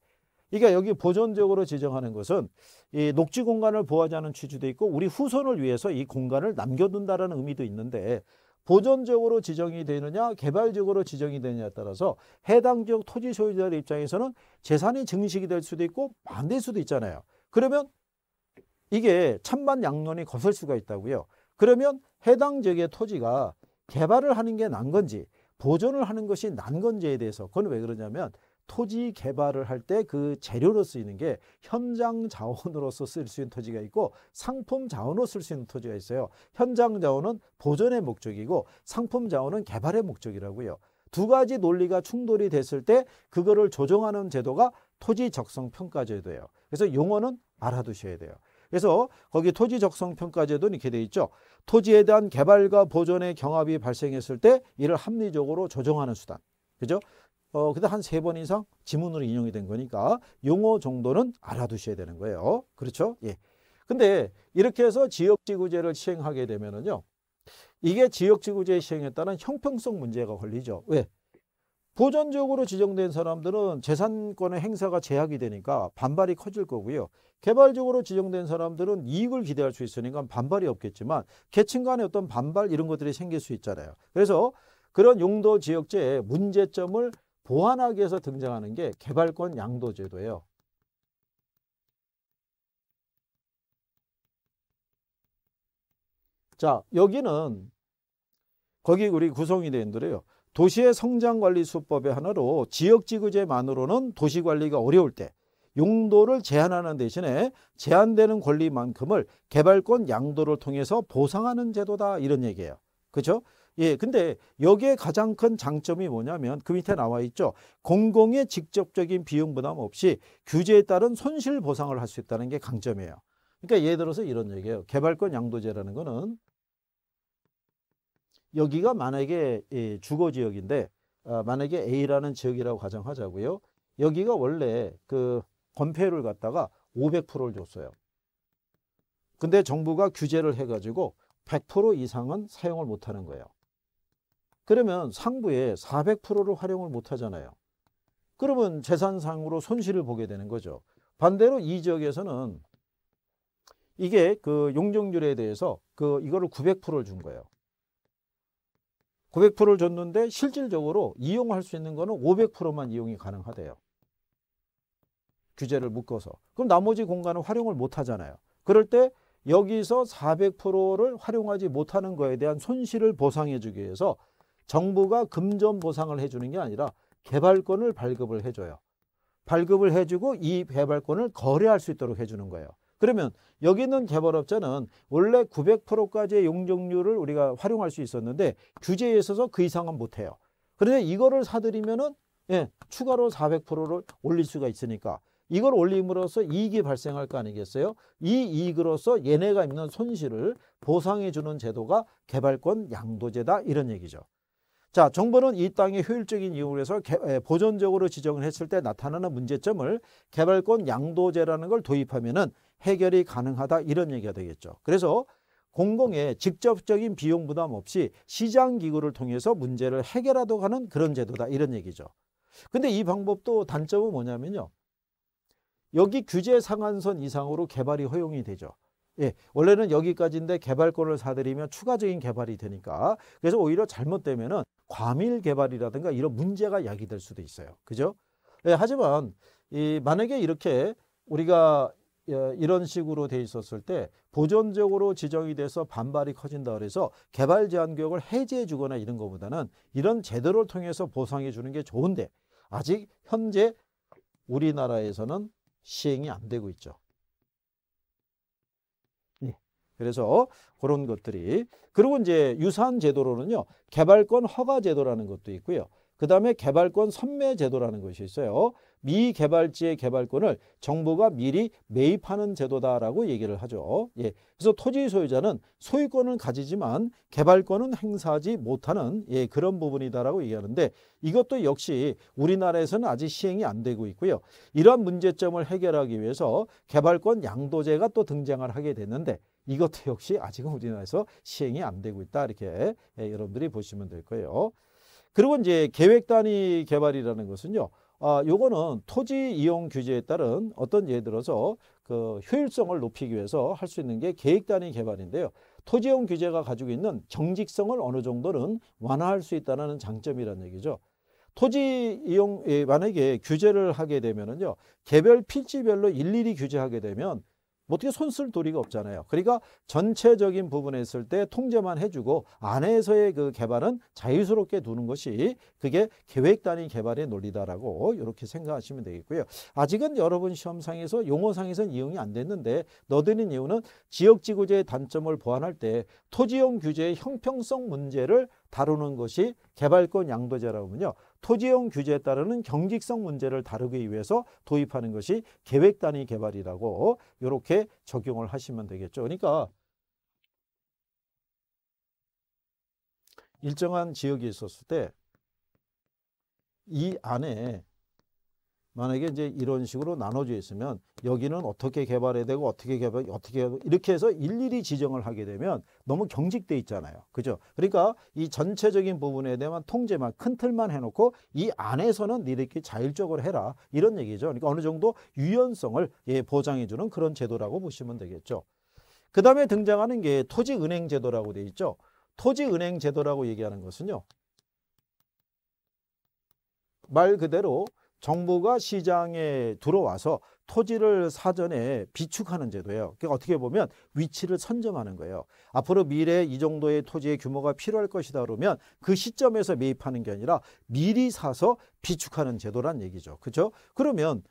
그러니까 여기 보존적으로 지정하는 것은 이 녹지 공간을 보호하자는 취지도 있고 우리 후손을 위해서 이 공간을 남겨둔다라는 의미도 있는데 보존적으로 지정이 되느냐 개발적으로 지정이 되느냐에 따라서 해당 지역 토지 소유자의 입장에서는 재산이 증식이 될 수도 있고 반대일 수도 있잖아요. 그러면 이게 찬반 양론이 거슬 수가 있다고요. 그러면 해당 지역의 토지가 개발을 하는 게 난 건지 보존을 하는 것이 난 건지에 대해서 그건 왜 그러냐면 토지 개발을 할 때 그 재료로 쓰이는 게 현장 자원으로서 쓸 수 있는 토지가 있고 상품 자원으로 쓸 수 있는 토지가 있어요. 현장 자원은 보존의 목적이고 상품 자원은 개발의 목적이라고요. 두 가지 논리가 충돌이 됐을 때 그거를 조정하는 제도가 토지 적성 평가제도예요. 그래서 용어는 알아두셔야 돼요. 그래서 거기 토지 적성 평가제도는 이렇게 돼 있죠. 토지에 대한 개발과 보존의 경합이 발생했을 때 이를 합리적으로 조정하는 수단. 그죠? 어, 근데 한세 번 이상 지문으로 인용이 된 거니까 용어 정도는 알아두셔야 되는 거예요. 그렇죠? 예. 근데 이렇게 해서 지역지구제를 시행하게 되면은요. 이게 지역지구제 시행에 따른 형평성 문제가 걸리죠. 왜? 보전적으로 지정된 사람들은 재산권의 행사가 제약이 되니까 반발이 커질 거고요. 개발적으로 지정된 사람들은 이익을 기대할 수 있으니까 반발이 없겠지만 계층 간의 어떤 반발 이런 것들이 생길 수 있잖아요. 그래서 그런 용도 지역제의 문제점을 보완하기 위해서 등장하는 게 개발권 양도 제도예요. 자, 여기는 거기 우리 구성이대인들요 도시의 성장관리 수법의 하나로 지역지구제만으로는 도시관리가 어려울 때 용도를 제한하는 대신에 제한되는 권리만큼을 개발권 양도를 통해서 보상하는 제도다 이런 얘기예요. 그렇죠? 예, 근데 여기에 가장 큰 장점이 뭐냐면 그 밑에 나와 있죠. 공공의 직접적인 비용 부담 없이 규제에 따른 손실 보상을 할 수 있다는 게 강점이에요. 그러니까 예를 들어서 이런 얘기예요. 개발권 양도제라는 거는 여기가 만약에 예, 주거 지역인데 아, 만약에 A라는 지역이라고 가정하자고요. 여기가 원래 그 건폐율을 갖다가 500%를 줬어요. 근데 정부가 규제를 해가지고 100% 이상은 사용을 못하는 거예요. 그러면 상부에 400%를 활용을 못 하잖아요. 그러면 재산상으로 손실을 보게 되는 거죠. 반대로 이 지역에서는 이게 그 용적률에 대해서 그 이거를 900%를 준 거예요. 900%를 줬는데 실질적으로 이용할 수 있는 거는 500%만 이용이 가능하대요. 규제를 묶어서. 그럼 나머지 공간은 활용을 못 하잖아요. 그럴 때 여기서 400%를 활용하지 못하는 거에 대한 손실을 보상해 주기 위해서 정부가 금전 보상을 해주는 게 아니라 개발권을 발급을 해줘요. 발급을 해주고 이 개발권을 거래할 수 있도록 해주는 거예요. 그러면 여기 있는 개발업자는 원래 900%까지의 용적률을 우리가 활용할 수 있었는데 규제에 있어서 그 이상은 못해요. 그런데 이거를 사들이면은 예, 추가로 400%를 올릴 수가 있으니까 이걸 올림으로써 이익이 발생할 거 아니겠어요? 이 이익으로서 얘네가 입는 손실을 보상해 주는 제도가 개발권 양도제다 이런 얘기죠. 자, 정부는 이 땅의 효율적인 이용을 해서 보존적으로 지정을 했을 때 나타나는 문제점을 개발권 양도제라는 걸 도입하면은 해결이 가능하다 이런 얘기가 되겠죠. 그래서 공공의 직접적인 비용 부담 없이 시장 기구를 통해서 문제를 해결하도록 하는 그런 제도다 이런 얘기죠. 근데 이 방법도 단점은 뭐냐면요. 여기 규제 상한선 이상으로 개발이 허용이 되죠. 예, 원래는 여기까지인데 개발권을 사들이면 추가적인 개발이 되니까 그래서 오히려 잘못되면은 과밀 개발이라든가 이런 문제가 야기될 수도 있어요. 그죠? 예, 하지만 이 만약에 이렇게 우리가 예, 이런 식으로 돼 있었을 때 보존적으로 지정이 돼서 반발이 커진다 그래서 개발 제한 구역을 해제해 주거나 이런 것보다는 이런 제도를 통해서 보상해 주는 게 좋은데 아직 현재 우리나라에서는 시행이 안 되고 있죠. 그래서 그런 것들이 그리고 이제 유사한 제도로는요. 개발권 허가 제도라는 것도 있고요. 그다음에 개발권 선매 제도라는 것이 있어요. 미개발지의 개발권을 정부가 미리 매입하는 제도다라고 얘기를 하죠. 예. 그래서 토지 소유자는 소유권은 가지지만 개발권은 행사하지 못하는 예, 그런 부분이다라고 얘기하는데 이것도 역시 우리나라에서는 아직 시행이 안 되고 있고요. 이러한 문제점을 해결하기 위해서 개발권 양도제가 또 등장을 하게 됐는데 이것 도 역시 아직은 우리나라에서 시행이 안 되고 있다 이렇게 예, 여러분들이 보시면 될 거예요. 그리고 이제 계획 단위 개발이라는 것은요. 아, 요거는 토지 이용 규제에 따른 어떤 예를 들어서 그 효율성을 높이기 위해서 할 수 있는 게 계획 단위 개발인데요. 토지 이용 규제가 가지고 있는 정직성을 어느 정도는 완화할 수 있다는 장점이라는 얘기죠. 토지 이용 예, 만약에 규제를 하게 되면은요. 개별 필지별로 일일이 규제하게 되면 뭐 어떻게 손쓸 도리가 없잖아요. 그러니까 전체적인 부분에 있을 때 통제만 해주고 안에서의 그 개발은 자유스럽게 두는 것이 그게 계획 단위 개발의 논리다라고 이렇게 생각하시면 되겠고요. 아직은 여러분 시험상에서 용어상에서는 이용이 안 됐는데 너드린 이유는 지역지구제의 단점을 보완할 때 토지형 규제의 형평성 문제를 다루는 것이 개발권 양도제라면요. 토지용 규제에 따르는 경직성 문제를 다루기 위해서 도입하는 것이 계획 단위 개발이라고 이렇게 적용을 하시면 되겠죠. 그러니까 일정한 지역이 있었을 때 이 안에 만약에 이제 이런 식으로 나눠져 있으면 여기는 어떻게 개발해야 되고 어떻게 개발 어떻게 이렇게 해서 일일이 지정을 하게 되면 너무 경직돼 있잖아요. 그죠? 그러니까 이 전체적인 부분에 대한 통제만 큰 틀만 해놓고 이 안에서는 이렇게 자율적으로 해라 이런 얘기죠. 그러니까 어느 정도 유연성을 예, 보장해주는 그런 제도라고 보시면 되겠죠. 그 다음에 등장하는 게 토지은행 제도라고 돼 있죠. 토지은행 제도라고 얘기하는 것은요. 말 그대로 정부가 시장에 들어와서 토지를 사전에 비축하는 제도예요. 그러 그러니까 어떻게 보면 위치를 선점하는 거예요. 앞으로 미래에 이 정도의 토지의 규모가 필요할 것이다 그러면 그 시점에서 매입하는 게 아니라 미리 사서 비축하는 제도란 얘기죠. 그렇죠? 그러면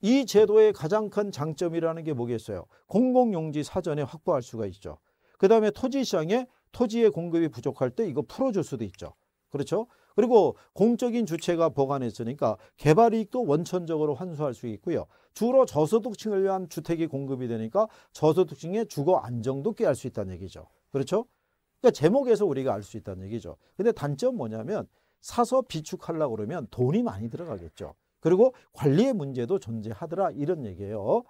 이 제도의 가장 큰 장점이라는 게 뭐겠어요? 공공용지 사전에 확보할 수가 있죠. 그 다음에 토지 시장에 토지의 공급이 부족할 때 이거 풀어줄 수도 있죠. 그렇죠? 그리고 공적인 주체가 보관했으니까 개발 이익도 원천적으로 환수할 수 있고요. 주로 저소득층을 위한 주택이 공급이 되니까 저소득층의 주거 안정도 깨할 수 있다는 얘기죠. 그렇죠? 그러니까 제목에서 우리가 알 수 있다는 얘기죠. 근데 단점 뭐냐면 사서 비축하려고 그러면 돈이 많이 들어가겠죠. 그리고 관리의 문제도 존재하더라 이런 얘기예요.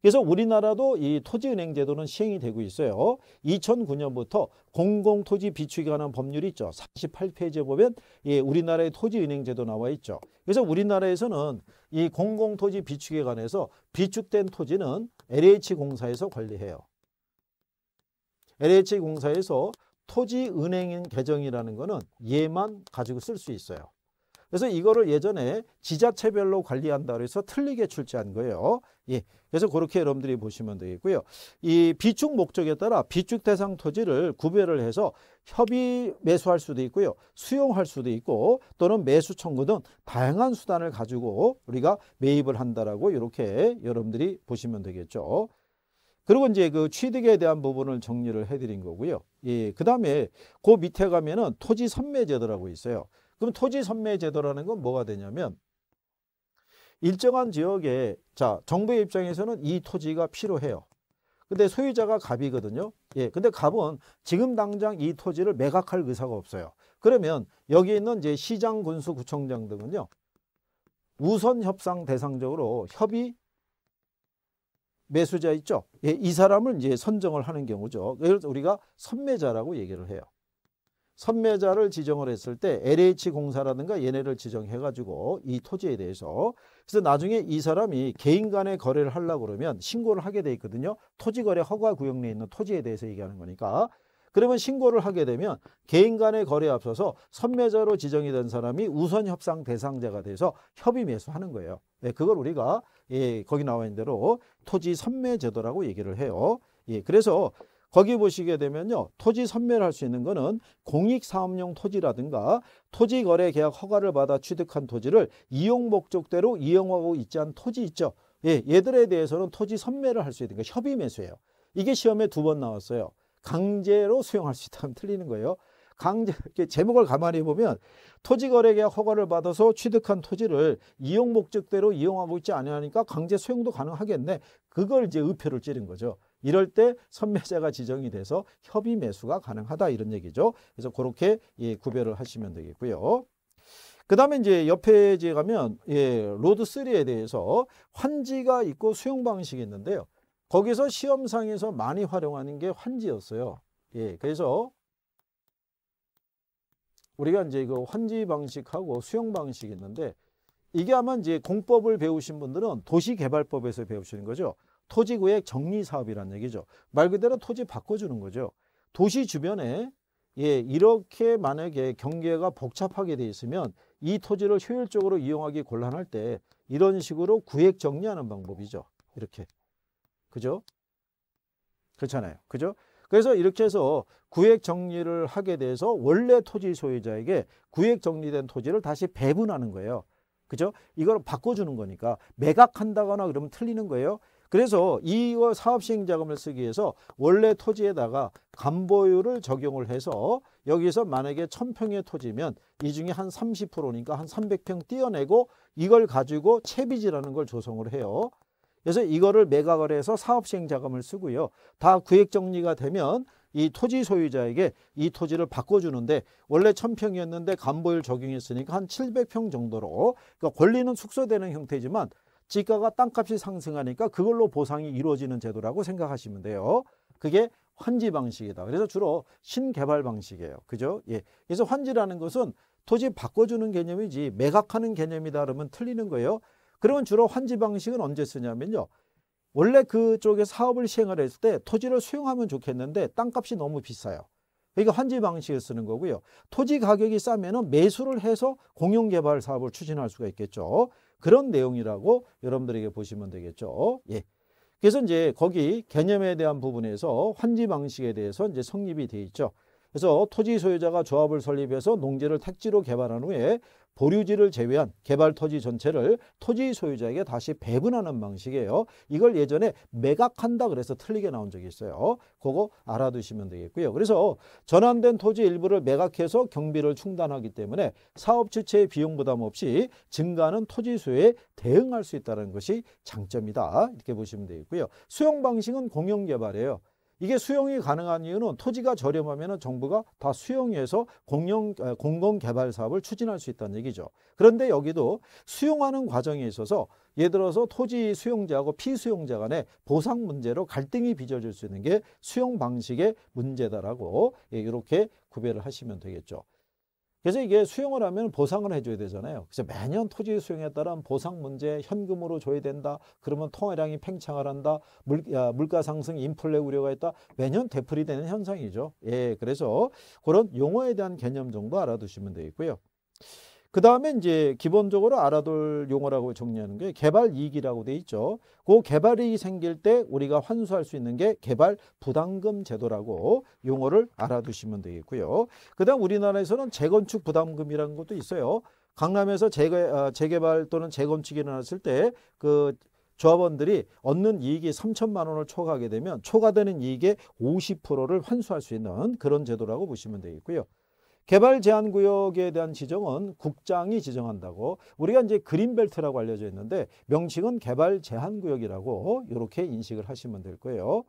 그래서 우리나라도 이 토지은행 제도는 시행이 되고 있어요. 2009년부터 공공토지 비축에 관한 법률이 있죠. 48페이지에 보면 예, 우리나라의 토지은행 제도 나와 있죠. 그래서 우리나라에서는 이 공공토지 비축에 관해서 비축된 토지는 LH공사에서 관리해요. LH공사에서 토지은행 계정이라는 것은 얘만 가지고 쓸 수 있어요. 그래서 이거를 예전에 지자체별로 관리한다 그래서 틀리게 출제한 거예요. 예. 그래서 그렇게 여러분들이 보시면 되겠고요. 이 비축 목적에 따라 비축 대상 토지를 구별을 해서 협의 매수할 수도 있고요. 수용할 수도 있고 또는 매수 청구 등 다양한 수단을 가지고 우리가 매입을 한다라고 이렇게 여러분들이 보시면 되겠죠. 그리고 이제 그 취득에 대한 부분을 정리를 해드린 거고요. 예, 그 다음에 그 밑에 가면은 토지 선매제도라고 있어요. 그럼 토지 선매 제도라는 건 뭐가 되냐면 일정한 지역에 자 정부의 입장에서는 이 토지가 필요해요. 근데 소유자가 갑이거든요. 예, 근데 갑은 지금 당장 이 토지를 매각할 의사가 없어요. 그러면 여기 있는 이제 시장, 군수, 구청장 등은요. 우선 협상 대상적으로 협의 매수자 있죠. 예, 이 사람을 이제 선정을 하는 경우죠. 예를 들 우리가 선매자라고 얘기를 해요. 선매자를 지정을 했을 때 LH공사라든가 얘네를 지정해가지고 이 토지에 대해서 그래서 나중에 이 사람이 개인 간의 거래를 하려고 그러면 신고를 하게 돼 있거든요. 토지거래 허가 구역 내에 있는 토지에 대해서 얘기하는 거니까 그러면 신고를 하게 되면 개인 간의 거래에 앞서서 선매자로 지정이 된 사람이 우선 협상 대상자가 돼서 협의 매수하는 거예요. 네, 그걸 우리가 예, 거기 나와 있는 대로 토지 선매제도라고 얘기를 해요. 예, 그래서 거기 보시게 되면요. 토지 선매를 할 수 있는 거는 공익사업용 토지라든가 토지거래계약 허가를 받아 취득한 토지를 이용 목적대로 이용하고 있지 않은 토지 있죠. 예, 얘들에 대해서는 토지 선매를 할 수 있는 게 협의 매수예요. 이게 시험에 두 번 나왔어요. 강제로 수용할 수 있다면 틀리는 거예요. 강제 이렇게 제목을 가만히 보면 토지거래계약 허가를 받아서 취득한 토지를 이용 목적대로 이용하고 있지 않으니까 강제 수용도 가능하겠네. 그걸 이제 의표를 찌른 거죠. 이럴 때 선매자가 지정이 돼서 협의 매수가 가능하다 이런 얘기죠. 그래서 그렇게 예, 구별을 하시면 되겠고요. 그 다음에 이제 옆에 이제 가면 예, 로드 3에 대해서 환지가 있고 수용 방식이 있는데요. 거기서 시험상에서 많이 활용하는 게 환지였어요. 예, 그래서 우리가 이제 그 환지 방식하고 수용 방식이 있는데 이게 아마 이제 공법을 배우신 분들은 도시개발법에서 배우시는 거죠. 토지구획 정리사업이란 얘기죠. 말 그대로 토지 바꿔주는 거죠. 도시 주변에 예, 이렇게 만약에 경계가 복잡하게 돼 있으면 이 토지를 효율적으로 이용하기 곤란할 때 이런 식으로 구획 정리하는 방법이죠. 이렇게. 그죠? 그렇잖아요. 그죠? 그래서 이렇게 해서 구획 정리를 하게 돼서 원래 토지 소유자에게 구획 정리된 토지를 다시 배분하는 거예요. 그죠? 이걸 바꿔주는 거니까 매각한다거나 그러면 틀리는 거예요. 그래서 이 사업 시행 자금을 쓰기 위해서 원래 토지에다가 간보율을 적용을 해서 여기서 만약에 1 0 0 0평의 토지면 이 중에 한 30%니까 한 300평 띄어내고 이걸 가지고 채비지라는 걸 조성을 해요. 그래서 이거를 매각을 해서 사업 시행 자금을 쓰고요. 다 구획 정리가 되면 이 토지 소유자에게 이 토지를 바꿔주는데 원래 1 0 0 0평이었는데 간보율 적용했으니까 한 700평 정도로 그러니까 권리는 축소되는 형태지만 지가가 땅값이 상승하니까 그걸로 보상이 이루어지는 제도라고 생각하시면 돼요. 그게 환지 방식이다. 그래서 주로 신개발 방식이에요. 그죠? 예. 그래서 환지라는 것은 토지 바꿔주는 개념이지 매각하는 개념이다 그러면 틀리는 거예요. 그러면 주로 환지 방식은 언제 쓰냐면요. 원래 그쪽에 사업을 시행을 했을 때 토지를 수용하면 좋겠는데 땅값이 너무 비싸요. 그러니까 환지 방식을 쓰는 거고요. 토지 가격이 싸면 매수를 해서 공용개발 사업을 추진할 수가 있겠죠. 그런 내용이라고 여러분들에게 보시면 되겠죠. 예. 그래서 이제 거기 개념에 대한 부분에서 환지 방식에 대해서 이제 성립이 돼 있죠. 그래서 토지 소유자가 조합을 설립해서 농지를 택지로 개발한 후에 보류지를 제외한 개발 토지 전체를 토지 소유자에게 다시 배분하는 방식이에요. 이걸 예전에 매각한다 그래서 틀리게 나온 적이 있어요. 그거 알아두시면 되겠고요. 그래서 전환된 토지 일부를 매각해서 경비를 충당하기 때문에 사업 주체의 비용 부담 없이 증가하는 토지 수요에 대응할 수 있다는 것이 장점이다. 이렇게 보시면 되겠고요. 수용 방식은 공용 개발이에요. 이게 수용이 가능한 이유는 토지가 저렴하면 정부가 다 수용해서 공영, 아, 공공개발 사업을 추진할 수 있다는 얘기죠. 그런데 여기도 수용하는 과정에 있어서 예를 들어서 토지 수용자하고 피수용자 간의 보상 문제로 갈등이 빚어질 수 있는 게 수용 방식의 문제다라고 예, 이렇게 구별을 하시면 되겠죠. 그래서 이게 수용을 하면 보상을 해줘야 되잖아요. 그래서 매년 토지 수용에 따른 보상 문제 현금으로 줘야 된다. 그러면 통화량이 팽창을 한다. 물, 아, 물가 상승, 인플레 우려가 있다. 매년 되풀이 되는 현상이죠. 예, 그래서 그런 용어에 대한 개념 정도 알아두시면 되겠고요. 그 다음에 이제 기본적으로 알아둘 용어라고 정리하는 게 개발 이익이라고 돼 있죠. 그 개발 이익이 생길 때 우리가 환수할 수 있는 게 개발 부담금 제도라고 용어를 알아두시면 되겠고요. 그 다음 우리나라에서는 재건축 부담금이라는 것도 있어요. 강남에서 재개, 아, 재개발 또는 재건축이 일어났을 때 그 조합원들이 얻는 이익이 3천만 원을 초과하게 되면 초과되는 이익의 50%를 환수할 수 있는 그런 제도라고 보시면 되겠고요. 개발 제한 구역에 대한 지정은 국장이 지정한다고 우리가 이제 그린벨트라고 알려져 있는데 명칭은 개발 제한 구역이라고 이렇게 인식을 하시면 될 거예요.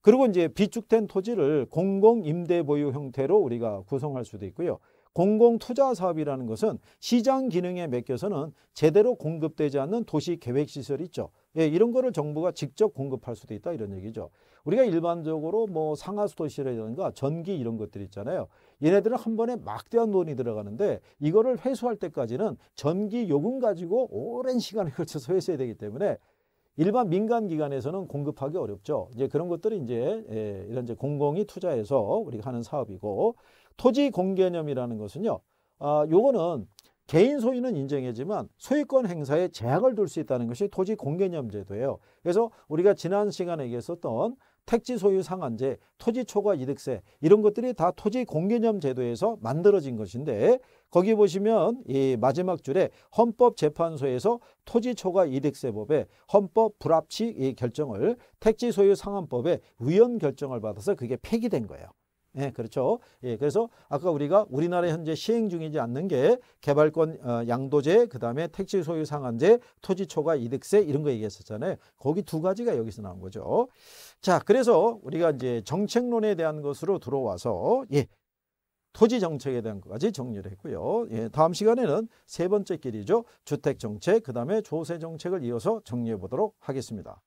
그리고 이제 비축된 토지를 공공 임대 보유 형태로 우리가 구성할 수도 있고요. 공공 투자 사업이라는 것은 시장 기능에 맡겨서는 제대로 공급되지 않는 도시 계획 시설 있죠. 예, 이런 거를 정부가 직접 공급할 수도 있다 이런 얘기죠. 우리가 일반적으로 뭐 상하수 도시라든가 전기 이런 것들 있잖아요. 얘네들은 한 번에 막대한 돈이 들어가는데 이거를 회수할 때까지는 전기 요금 가지고 오랜 시간에 걸쳐서 회수해야 되기 때문에 일반 민간 기관에서는 공급하기 어렵죠. 이제 그런 것들이 이제 예, 이런 이제 공공이 투자해서 우리가 하는 사업이고 토지 공개념이라는 것은요. 아, 요거는 개인 소유는 인정이지만 소유권 행사에 제약을 둘 수 있다는 것이 토지 공개념 제도예요. 그래서 우리가 지난 시간에 얘기했었던 택지 소유 상한제, 토지 초과 이득세 이런 것들이 다 토지 공개념 제도에서 만들어진 것인데 거기 보시면 이 마지막 줄에 헌법재판소에서 토지 초과 이득세법에 헌법 불합치 결정을 택지 소유 상한법에 위헌 결정을 받아서 그게 폐기된 거예요. 예, 그렇죠. 예, 그래서 아까 우리가 우리나라 현재 시행 중이지 않는 게 개발권 어, 양도제, 그다음에 택지 소유 상한제, 토지 초과 이득세 이런 거 얘기했었잖아요. 거기 두 가지가 여기서 나온 거죠. 자, 그래서 우리가 이제 정책론에 대한 것으로 들어와서 예. 토지 정책에 대한 것까지 정리를 했고요. 예, 다음 시간에는 세 번째 길이죠. 주택 정책, 그다음에 조세 정책을 이어서 정리해 보도록 하겠습니다.